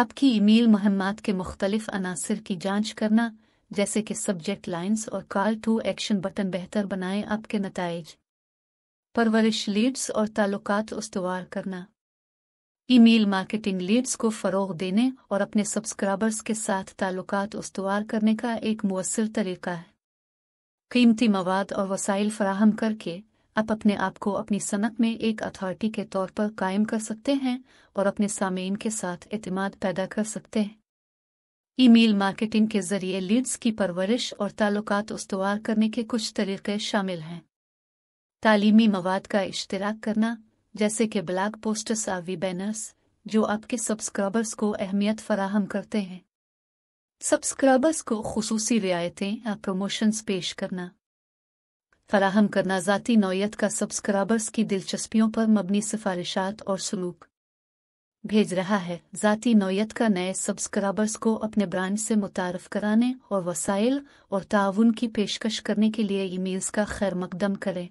آپ کی ای میل مہمات کے مختلف عناصر کی جانچ کرنا جیسے کہ سبجیکٹ لائنز اور کال ٹو ایکشن بٹن بہتر بنائیں آپ کے نتائج پرورش لیڈز اور تعلقات استوار کرنا ای میل مارکیٹنگ لیڈز کو فروغ دینے اور اپنے سبسکرائبرز کے ساتھ تعلقات استوار کرنے کا ایک مؤثر طریقہ ہے قیمتی مواد اور وسائل فراہم کر کے آپ اپنے آپ کو اپنی صنعت میں ایک اتھارٹی کے طور پر قائم کر سکتے ہیں اور اپنے سامعین کے ساتھ اعتماد پیدا کر سکتے ہیں ای میل مارکیٹنگ کے ذریعے لیڈز کی پرورش اور تعلقات استوار کرنے کے کچھ طریقے شامل ہیں تعلیمی مواد کا اشتراک کرنا جیسے کہ بلاک پوسٹس آوی بینرز جو آپ کے سبسکرائبرز کو اہمیت فراہم کرتے ہیں سبسکرائبرز کو خصوصی رعایتیں یا پروموشنز پیش کرنا فراہم کرنا ذاتی نوعیت کا سبسکرابرز کی دلچسپیوں پر مبنی سفارشات اور سلوک بھیج رہا ہے ذاتی نوعیت کا نئے سبسکرابرز کو اپنے برانڈ سے متعارف کرانے اور وسائل اور تعاون کی پیشکش کرنے کے لیے ای میلز کا خیر مقدم کریں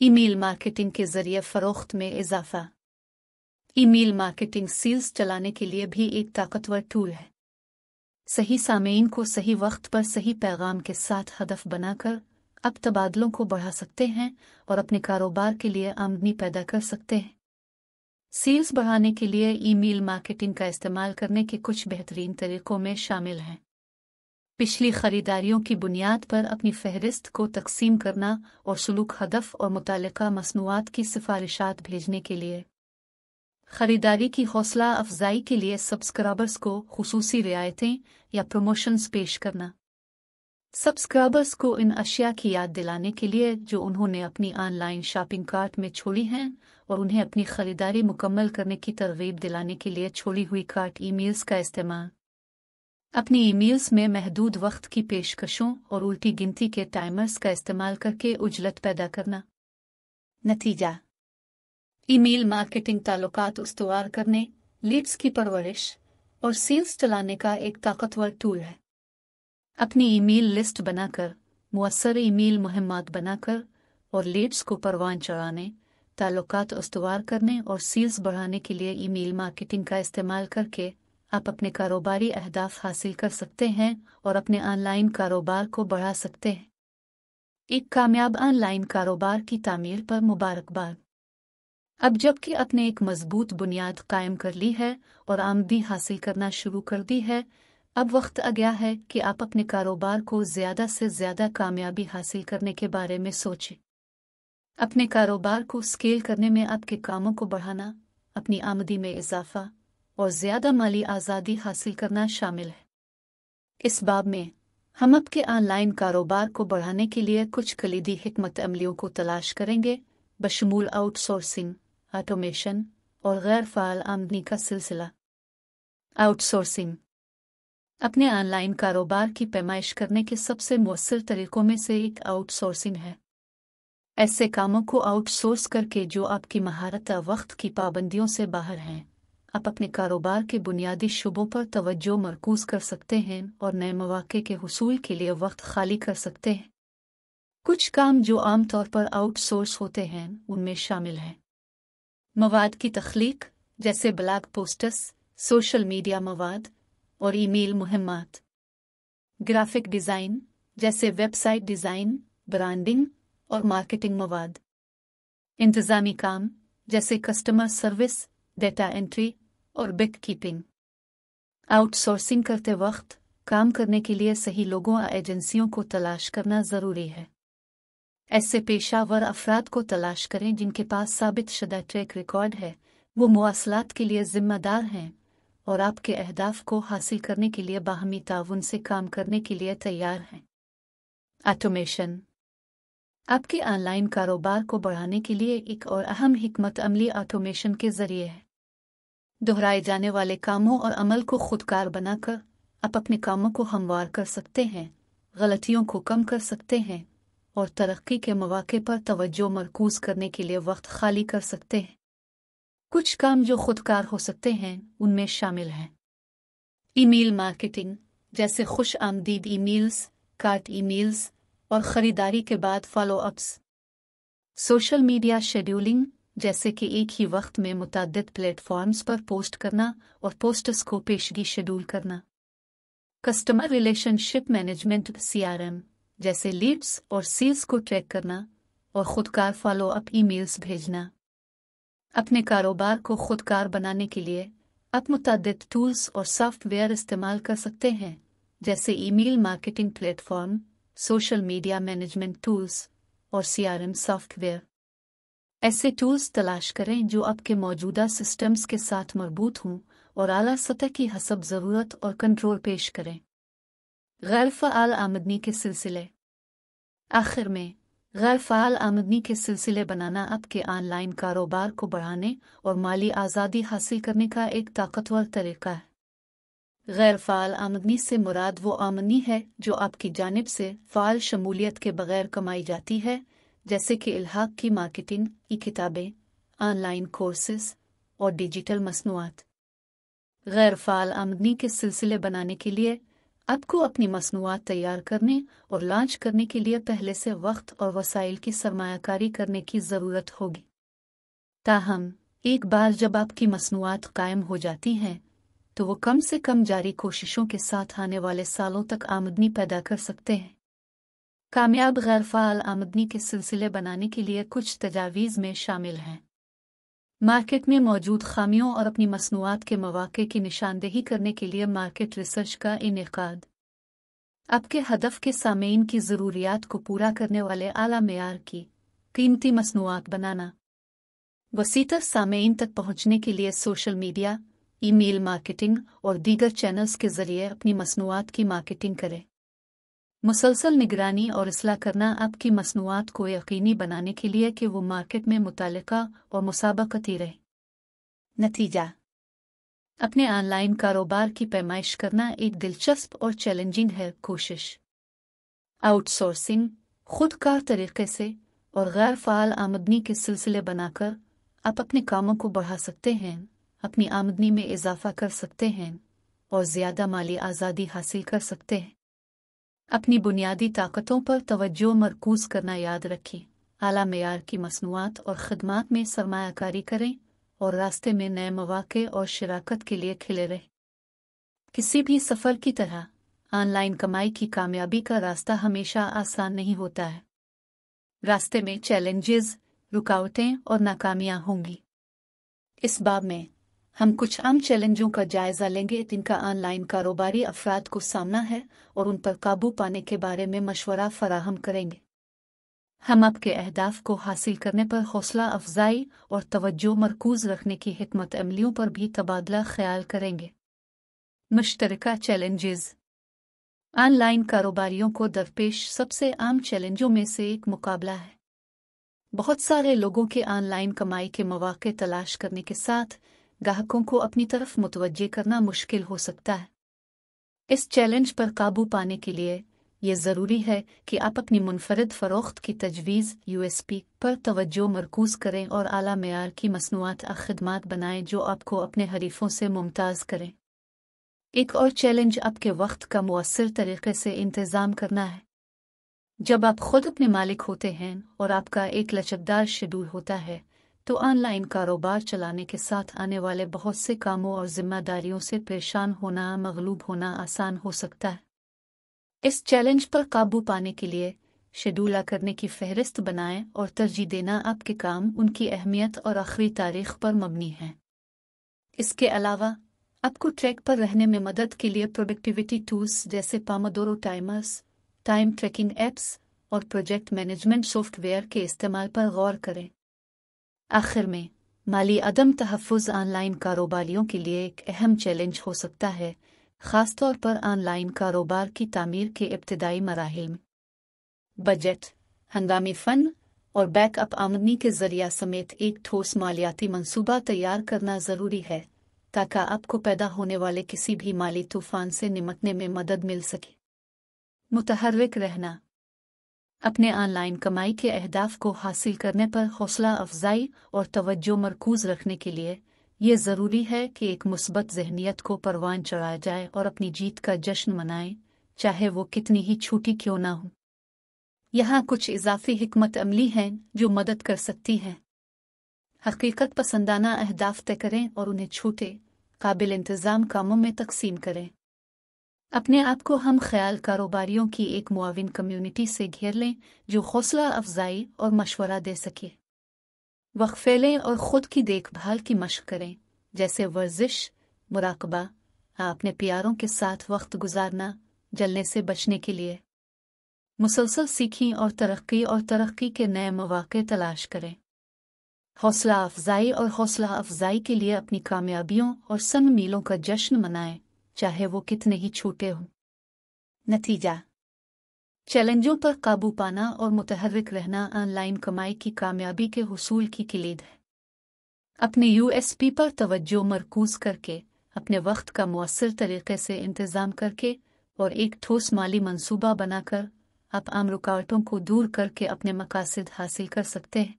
ای میل مارکیٹنگ کے ذریعے فروخت میں اضافہ ای میل مارکیٹنگ سیلز چلانے کے لیے بھی ایک طاقتور ٹول ہے صحیح سامعین کو صحیح وقت پر صحیح پیغام کے ساتھ ہدف بنا کر اب تبادلوں کو بڑھا سکتے ہیں اور اپنے کاروبار کے لیے آمدنی پیدا کر سکتے ہیں سیلز بڑھانے کے لیے ای میل مارکیٹنگ کا استعمال کرنے کے کچھ بہترین طریقوں میں شامل ہیں پچھلی خریداریوں کی بنیاد پر اپنی فہرست کو تقسیم کرنا اور سلوک ہدف اور متعلقہ مصنوعات کی سفارشات بھیجنے کے لیے خریداری کی حوصلہ افزائی کے لیے سبسکرائبرز کو خصوصی رعایتیں یا پروموشنز پیش کرنا سبسکرائبرز کو ان اشیاء کی یاد دلانے کے لیے جو انہوں نے اپنی آن لائن شاپنگ کارٹ میں چھوڑی ہیں اور انہیں اپنی خریداری مکمل کرنے کی ترغیب دلانے کے لیے چھوڑی ہوئی کارٹ ای میلز کا استعمال اپنی ای میلز میں محدود وقت کی پیشکشوں اور الٹی گنتی کے ٹائمرز کا استعمال کر کے اجلت پیدا کرنا نتیجہ ای میل مارکیٹنگ تعلقات استوار کرنے لیڈز کی پرورش اور سیلز چلانے کا ایک طاقتور ٹول ہے اپنی ای میل لسٹ بنا کر مؤثر ای میل مہمات بنا کر اور لیڈس کو پروان چڑھانے تعلقات استوار کرنے اور سیلز بڑھانے کے لیے ای میل مارکیٹنگ کا استعمال کر کے آپ اپنے کاروباری اہداف حاصل کر سکتے ہیں اور اپنے آن لائن کاروبار کو بڑھا سکتے ہیں ایک کامیاب آن لائن کاروبار کی تعمیر پر مبارکباد اب کہ آپ نے ایک مضبوط بنیاد قائم کر لی ہے اور آمدنی حاصل کرنا شروع کر دی ہے اب وقت آ گیا ہے کہ آپ اپنے کاروبار کو زیادہ سے زیادہ کامیابی حاصل کرنے کے بارے میں سوچیں اپنے کاروبار کو اسکیل کرنے میں آپ کے کاموں کو بڑھانا اپنی آمدنی میں اضافہ اور زیادہ مالی آزادی حاصل کرنا شامل ہے اس باب میں ہم آپ کے آن لائن کاروبار کو بڑھانے کے لیے کچھ کلیدی حکمت عملیوں کو تلاش کریں گے بشمول آؤٹ سورسنگ آٹومیشن اور غیر فعال آمدنی کا سلسلہ آؤٹ سورسنگ اپنے آن لائن کاروبار کی پیمائش کرنے کے سب سے مؤثر طریقوں میں سے ایک آؤٹ سورسنگ ہے ایسے کاموں کو آؤٹ سورس کر کے جو آپ کی مہارت وقت کی پابندیوں سے باہر ہیں آپ اپنے کاروبار کے بنیادی شعبوں پر توجہ مرکوز کر سکتے ہیں اور نئے مواقع کے حصول کے لیے وقت خالی کر سکتے ہیں کچھ کام جو عام طور پر آؤٹ سورس ہوتے ہیں ان میں شامل ہیں مواد کی تخلیق جیسے بلاگ پوسٹس سوشل میڈیا مواد اور ای میل مہمات گرافک ڈیزائن جیسے ویب سائٹ ڈیزائن برانڈنگ اور مارکیٹنگ مواد انتظامی کام جیسے کسٹمر سروس ڈیٹا انٹری اور بک کیپنگ آؤٹ سورسنگ کرتے وقت کام کرنے کے لیے صحیح لوگوں اور ایجنسیوں کو تلاش کرنا ضروری ہے ایسے پیشہ ور افراد کو تلاش کریں جن کے پاس ثابت شدہ ٹریک ریکارڈ ہے وہ مواصلات کے لیے ذمہ دار ہیں اور آپ کے اہداف کو حاصل کرنے کے لیے باہمی تعاون سے کام کرنے کے لیے تیار ہیں آٹومیشن آپ کے آن لائن کاروبار کو بڑھانے کے لیے ایک اور اہم حکمت عملی آٹومیشن کے ذریعے ہے دہرائے جانے والے کاموں اور عمل کو خودکار بنا کر آپ اپنے کاموں کو ہموار کر سکتے ہیں غلطیوں کو کم کر سکتے ہیں اور ترقی کے مواقع پر توجہ مرکوز کرنے کے لیے وقت خالی کر سکتے ہیں کچھ کام جو خودکار ہو سکتے ہیں ان میں شامل ہیں ای میل مارکیٹنگ جیسے خوش آمدید emails cart emails اور خریداری کے بعد follow ups social media scheduling جیسے کہ ایک ہی وقت میں متعدد پلیٹ فارمز پر پوسٹ کرنا اور پوسٹس کو پیشگی شیڈول کرنا customer relationship management C R M جیسے لیڈس اور سیلز کو ٹریک کرنا اور خودکار فالو اپ ای میلز بھیجنا اپنے کاروبار کو خود کار بنانے کے لیے آپ متعدد ٹولز اور سافٹ ویئر استعمال کر سکتے ہیں جیسے email marketing platform social media management tools اور C R M software ایسے ٹولز تلاش کریں جو آپ کے موجودہ سسٹمز کے ساتھ مربوط ہوں اور اعلیٰ سطح کی حسب ضرورت اور کنٹرول پیش کریں غیر فعال آمدنی کے سلسلے آخر میں غیر فعال آمدنی کے سلسلے بنانا آپ کے آن لائن کاروبار کو بڑھانے اور مالی آزادی حاصل کرنے کا ایک طاقتور طریقہ ہے غیر فعال آمدنی سے مراد وہ آمدنی ہے جو آپ کی جانب سے فعال شمولیت کے بغیر کمائی جاتی ہے جیسے کہ الحاق کی مارکیٹنگ کی کتابیں آن لائن کورسز اور ڈیجیٹل مصنوعات غیر فعال آمدنی کے سلسلے بنانے کے لیے آپ کو اپنی مصنوعات تیار کرنے اور لانچ کرنے کے لیے پہلے سے وقت اور وسائل کی سرمایہ کاری کرنے کی ضرورت ہوگی تاہم ایک بار جب آپ کی مصنوعات قائم ہو جاتی ہیں تو وہ کم سے کم جاری کوششوں کے ساتھ آنے والے سالوں تک آمدنی پیدا کر سکتے ہیں کامیاب غیر فعال آمدنی کے سلسلے بنانے کے لیے کچھ تجاویز میں شامل ہیں مارکیٹ میں موجود خامیوں اور اپنی مصنوعات کے مواقع کی نشاندہی کرنے کے لیے مارکیٹ ریسرچ کا انعقاد آپ کے ہدف کے سامعین کی ضروریات کو پورا کرنے والے اعلی معیار کی قیمتی مصنوعات بنانا وسیط سامعین تک پہنچنے کے لیے social media email marketing اور دیگر چینلز کے ذریعے اپنی مصنوعات کی مارکیٹنگ کریں مسلسل نگرانی اور اصلاح کرنا آپ کی مصنوعات کو یقینی بنانے کے لیے کہ وہ مارکیٹ میں متعلقہ اور مسابقتی رہے نتیجہ اپنے آن لائن کاروبار کی پیمائش کرنا ایک دلچسپ اور چیلنجنگ ہے کوشش آؤٹ سورسنگ خود کار طریقے سے اور غیر فعال آمدنی کے سلسلے بنا کر آپ اپنے کاموں کو بڑھا سکتے ہیں اپنی آمدنی میں اضافہ کر سکتے ہیں اور زیادہ مالی آزادی حاصل کر سکتے ہیں اپنی بنیادی طاقتوں پر توجہ مرکوز کرنا یاد رکھیں اعلیٰ معیار کی مصنوعات اور خدمات میں سرمایہ کاری کریں اور راستے میں نئے مواقع اور شراکت کے لیے کھلے رہیں کسی بھی سفر کی طرح آن لائن کمائی کی کامیابی کا راستہ ہمیشہ آسان نہیں ہوتا ہے راستے میں چیلنجز رکاوٹیں اور ناکامیاں ہوں گی اس باب میں ہم کچھ عام چیلنجوں کا جائزہ لیں گے جن کا آن لائن کاروباری افراد کو سامنا ہے اور ان پر قابو پانے کے بارے میں مشورہ فراہم کریں گے ہم آپ کے اہداف کو حاصل کرنے پر حوصلہ افزائی اور توجہ مرکوز رکھنے کی حکمت عملیوں پر بھی تبادلہ خیال کریں گے مشترکہ چیلنجز آن لائن کاروباریوں کو درپیش سب سے عام چیلنجوں میں سے ایک مقابلہ ہے بہت سارے لوگوں کے آن لائن کمائی کے مواقع تلاش کرنے کے ساتھ گاہکوں کو اپنی طرف متوجہ کرنا مشکل ہو سکتا ہے اس چیلنج پر قابو پانے کے لیے یہ ضروری ہے کہ آپ اپنی منفرد فروخت کی تجویز یو ایس پی پر توجہ مرکوز کریں اور اعلیٰ معیار کی مصنوعات اور خدمات بنائیں جو آپ کو اپنے حریفوں سے ممتاز کریں ایک اور چیلنج آپ کے وقت کا مؤثر طریقے سے انتظام کرنا ہے جب آپ خود اپنے مالک ہوتے ہیں اور آپ کا ایک لچکدار شیڈول ہوتا ہے تو آن لائن کاروبار چلانے کے ساتھ آنے والے بہت سے کاموں اور ذمہ داریوں سے پریشان ہونا مغلوب ہونا آسان ہو سکتا ہے اس چیلنج پر قابو پانے کے لیے شیڈولا کرنے کی فہرست بنائیں اور ترجیح دینا آپ کے کام ان کی اہمیت اور آخری تاریخ پر مبنی ہے اس کے علاوہ آپ کو ٹریک پر رہنے میں مدد کے لیے پروڈکٹیوٹی ٹولس جیسے pomodoro timers time tracking apps اور پروجیکٹ مینجمنٹ سافٹ ویئر کے استعمال پر غور کریں آخر میں مالی عدم تحفظ آن لائن کاروباریوں کے لیے ایک اہم چیلنج ہو سکتا ہے خاص طور پر آن لائن کاروبار کی تعمیر کے ابتدائی مراحل میں بجٹ ہنگامی فن اور بیک اپ آمدنی کے ذریعہ سمیت ایک ٹھوس مالیاتی منصوبہ تیار کرنا ضروری ہے تاکہ آپ کو پیدا ہونے والے کسی بھی مالی طوفان سے نمٹنے میں مدد مل سکے متحرک رہنا اپنے آن لائن کمائی کے اہداف کو حاصل کرنے پر حوصلہ افزائی اور توجہ مرکوز رکھنے کے لیے یہ ضروری ہے کہ ایک مثبت ذہنیت کو پروان چڑھایا جائے اور اپنی جیت کا جشن منائیں چاہے وہ کتنی ہی چھوٹی کیوں نہ ہو یہاں کچھ اضافی حکمت عملی ہیں جو مدد کر سکتی ہیں حقیقت پسندانہ اہداف طے کریں اور انہیں چھوٹے قابل انتظام کاموں میں تقسیم کریں اپنے آپ کو ہم خیال کاروباریوں کی ایک معاون کمیونٹی سے گھیر لیں جو حوصلہ افزائی اور مشورہ دے سکے وقفے لیں اور خود کی دیکھ بھال کی مشق کریں جیسے ورزش مراقبہ اپنے پیاروں کے ساتھ وقت گزارنا جلنے سے بچنے کے لیے مسلسل سیکھیں اور ترقی اور ترقی کے نئے مواقع تلاش کریں حوصلہ افزائی اور حوصلہ افزائی کے لیے اپنی کامیابیوں اور سنگ میلوں کا جشن منائیں چاہے وہ کتنے ہی چھوٹے ہوں نتیجہ چیلنجوں پر قابو پانا اور متحرک رہنا آن لائن کمائی کی کامیابی کے حصول کی کلید ہے اپنے یو ایس پی پر توجہ مرکوز کر کے اپنے وقت کا مؤثر طریقے سے انتظام کر کے اور ایک ٹھوس مالی منصوبہ بنا کر آپ عام رکاوٹوں کو دور کر کے اپنے مقاصد حاصل کر سکتے ہیں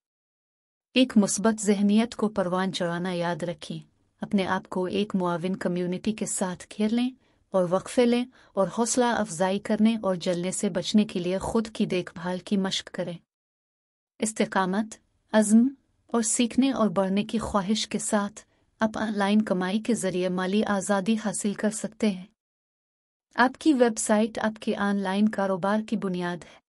ایک مثبت ذہنیت کو پروان چڑھانا یاد رکھیں اپنے آپ کو ایک معاون کمیونٹی کے ساتھ کھیل لیں اور وقفے لیں اور حوصلہ افزائی کرنے اور جلنے سے بچنے کے لیے خود کی دیکھ بھال کی مشق کریں استقامت عزم اور سیکھنے اور بڑھنے کی خواہش کے ساتھ آپ آن لائن کمائی کے ذریعے مالی آزادی حاصل کر سکتے ہیں آپ کی ویب سائٹ آپ کے آن لائن کاروبار کی بنیاد ہے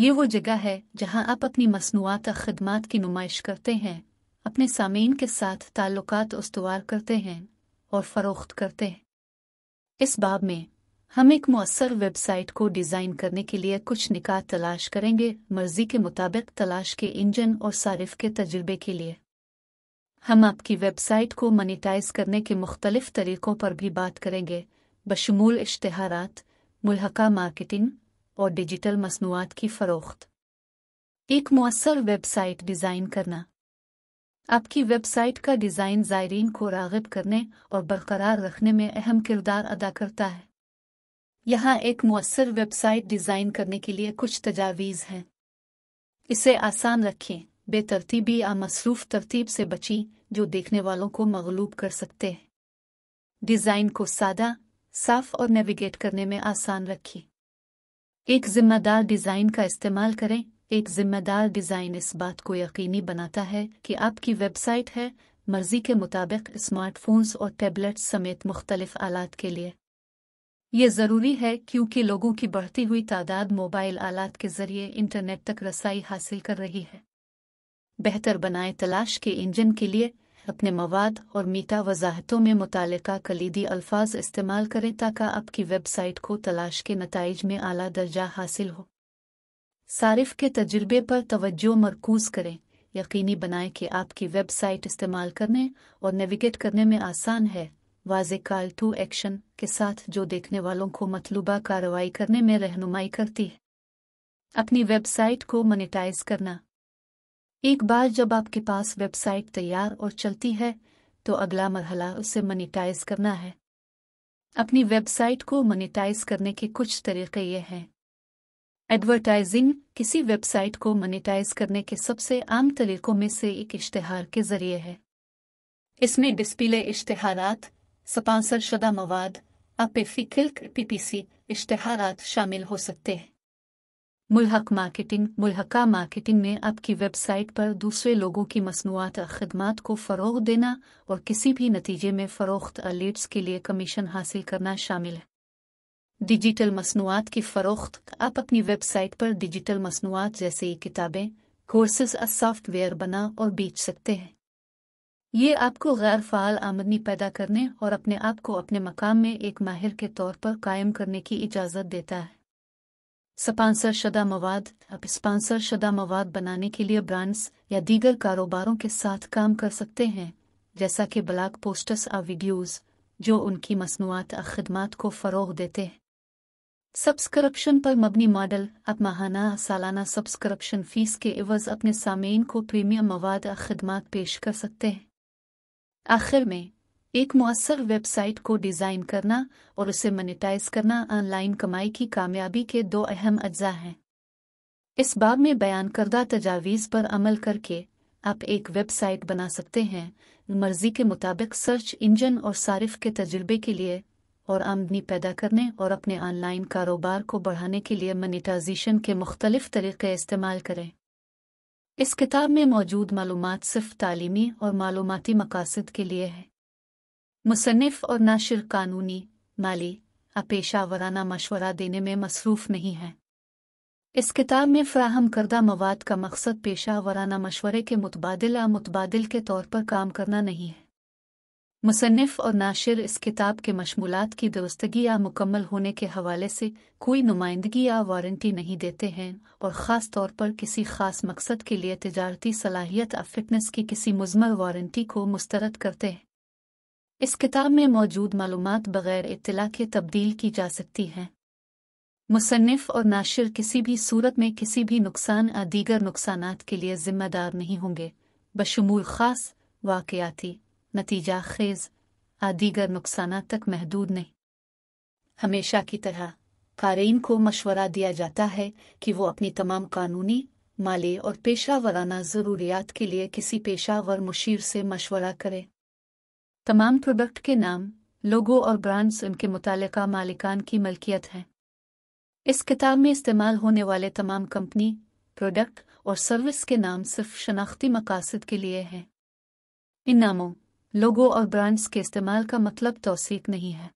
یہ وہ جگہ ہے جہاں آپ اپنی مصنوعات اور خدمات کی نمائش کرتے ہیں اپنے سامعین کے ساتھ تعلقات استوار کرتے ہیں اور فروخت کرتے ہیں اس باب میں ہم ایک مؤثر ویب سائٹ کو ڈیزائن کرنے کے لیے کچھ نکات تلاش کریں گے مرضی کے مطابق تلاش کے انجن اور صارف کے تجربے کے لیے ہم آپ کی ویب سائٹ کو منیٹائز کرنے کے مختلف طریقوں پر بھی بات کریں گے بشمول اشتہارات ملحقہ مارکیٹنگ اور ڈیجیٹل مصنوعات کی فروخت ایک مؤثر ویب سائٹ ڈیزائن کرنا آپ کی ویب سائٹ کا ڈیزائن زائرین کو راغب کرنے اور برقرار رکھنے میں اہم کردار ادا کرتا ہے یہاں ایک مؤثر ویب سائٹ ڈیزائن کرنے کے لیے کچھ تجاویز ہیں اسے آسان رکھیں بے ترتیبی یا مصروف ترتیب سے بچی جو دیکھنے والوں کو مغلوب کر سکتے ہیں ڈیزائن کو سادہ صاف اور نیویگیٹ کرنے میں آسان رکھیں ایک ذمہ دار ڈیزائن کا استعمال کریں ایک ذمہ دار ڈیزائن اس بات کو یقینی بناتا ہے کہ آپ کی ویب سائٹ ہے مرضی کے مطابق اسمارٹ فونز اور ٹیبلٹس سمیت مختلف آلات کے لیے یہ ضروری ہے کیونکہ لوگوں کی بڑھتی ہوئی تعداد موبائل آلات کے ذریعے انٹرنیٹ تک رسائی حاصل کر رہی ہے بہتر بنائیں تلاش کے انجن کے لیے اپنے مواد اور میٹا وضاحتوں میں متعلقہ کلیدی الفاظ استعمال کریں تاکہ آپ کی ویب سائٹ کو تلاش کے نتائج میں اعلیٰ درجہ حاصل ہو صارف کے تجربے پر توجہ مرکوز کریں یقینی بنائیں کہ آپ کی ویب سائٹ استعمال کرنے اور نیویگیٹ کرنے میں آسان ہے واضح کال ٹو ایکشن کے ساتھ جو دیکھنے والوں کو مطلوبہ کارروائی کرنے میں رہنمائی کرتی ہے اپنی ویب سائٹ کو منیٹائز کرنا ایک بار جب آپ کے پاس ویب سائٹ تیار اور چلتی ہے تو اگلا مرحلہ اسے منیٹائز کرنا ہے اپنی ویب سائٹ کو منیٹائز کرنے کے کچھ طریقے یہ ہیں ایڈورٹائزنگ کسی ویب سائٹ کو مانیٹائز کرنے کے سب سے عام طریقوں میں سے ایک اشتہار کے ذریعے ہے اس میں ڈسپلے اشتہارات سپانسر شدہ مواد اپیفیکلک پی پی سی اشتہارات شامل ہو سکتے ہیں ملحق مارکیٹنگ ملحقہ مارکیٹنگ میں آپ کی ویب سائٹ پر دوسرے لوگوں کی مصنوعات اور خدمات کو فروغ دینا اور کسی بھی نتیجے میں فروخت الیٹس کے لیے کمیشن حاصل کرنا شامل ہے ڈیجیٹل مصنوعات کی فروخت آپ اپنی ویب سائٹ پر ڈیجیٹل مصنوعات جیسے کتابیں کورسز اور سافٹ ویئر بنا اور بیچ سکتے ہیں یہ آپ کو غیر فعال آمدنی پیدا کرنے اور اپنے آپ کو اپنے مقام میں ایک ماہر کے طور پر قائم کرنے کی اجازت دیتا ہے سپانسر شدہ مواد آپ اسپانسر شدہ مواد بنانے کے لیے برانڈس یا دیگر کاروباروں کے ساتھ کام کر سکتے ہیں جیسا کہ بلاک پوسٹرس اور ویڈیوز جو ان کی مصنوعات اور خدمات کو فروغ دیتے ہیں سبسکرپشن پر مبنی ماڈل اب ماہانہ سالانہ سبسکرپشن فیس کے عوض اپنے سامعین کو پریمیم مواد خدمات پیش کر سکتے ہیں آخر میں ایک مؤثر ویب سائٹ کو ڈیزائن کرنا اور اسے منیٹائز کرنا آن لائن کمائی کی کامیابی کے دو اہم اجزاء ہیں اس باب میں بیان کردہ تجاویز پر عمل کر کے آپ ایک ویب سائٹ بنا سکتے ہیں مرضی کے مطابق سرچ انجن اور صارف کے تجربے کے لیے اور آمدنی پیدا کرنے اور اپنے آن لائن کاروبار کو بڑھانے کے لیے منیٹائزیشن کے مختلف طریقے استعمال کریں اس کتاب میں موجود معلومات صرف تعلیمی اور معلوماتی مقاصد کے لیے ہے مصنف اور ناشر قانونی مالی اپیشہ پیشہ ورانہ مشورہ دینے میں مصروف نہیں ہے اس کتاب میں فراہم کردہ مواد کا مقصد پیشہ ورانہ مشورے کے متبادل یا متبادل کے طور پر کام کرنا نہیں ہے مصنف اور ناشر اس کتاب کے مشمولات کی درستگی یا مکمل ہونے کے حوالے سے کوئی نمائندگی یا وارنٹی نہیں دیتے ہیں اور خاص طور پر کسی خاص مقصد کے لیے تجارتی صلاحیت یا فٹنس کی کسی مضمر وارنٹی کو مسترد کرتے ہیں اس کتاب میں موجود معلومات بغیر اطلاع کے تبدیل کی جا سکتی ہیں مصنف اور ناشر کسی بھی صورت میں کسی بھی نقصان یا دیگر نقصانات کے لیے ذمہ دار نہیں ہوں گے بشمول خاص واقعاتی نتیجہ خیز آ دیگر نقصانات تک محدود نہیں ہمیشہ کی طرح قارئین کو مشورہ دیا جاتا ہے کہ وہ اپنی تمام قانونی مالے اور پیشہ ورانہ ضروریات کے لیے کسی پیشہ ور مشیر سے مشورہ کرے تمام پروڈکٹ کے نام لوگوں اور برانڈز ان کے متعلقہ مالکان کی ملکیت ہیں اس کتاب میں استعمال ہونے والے تمام کمپنی پروڈکٹ اور سروس کے نام صرف شناختی مقاصد کے لیے ہیں ان ناموں لوگوں اور برانڈز کے استعمال کا مطلب توثیق نہیں ہے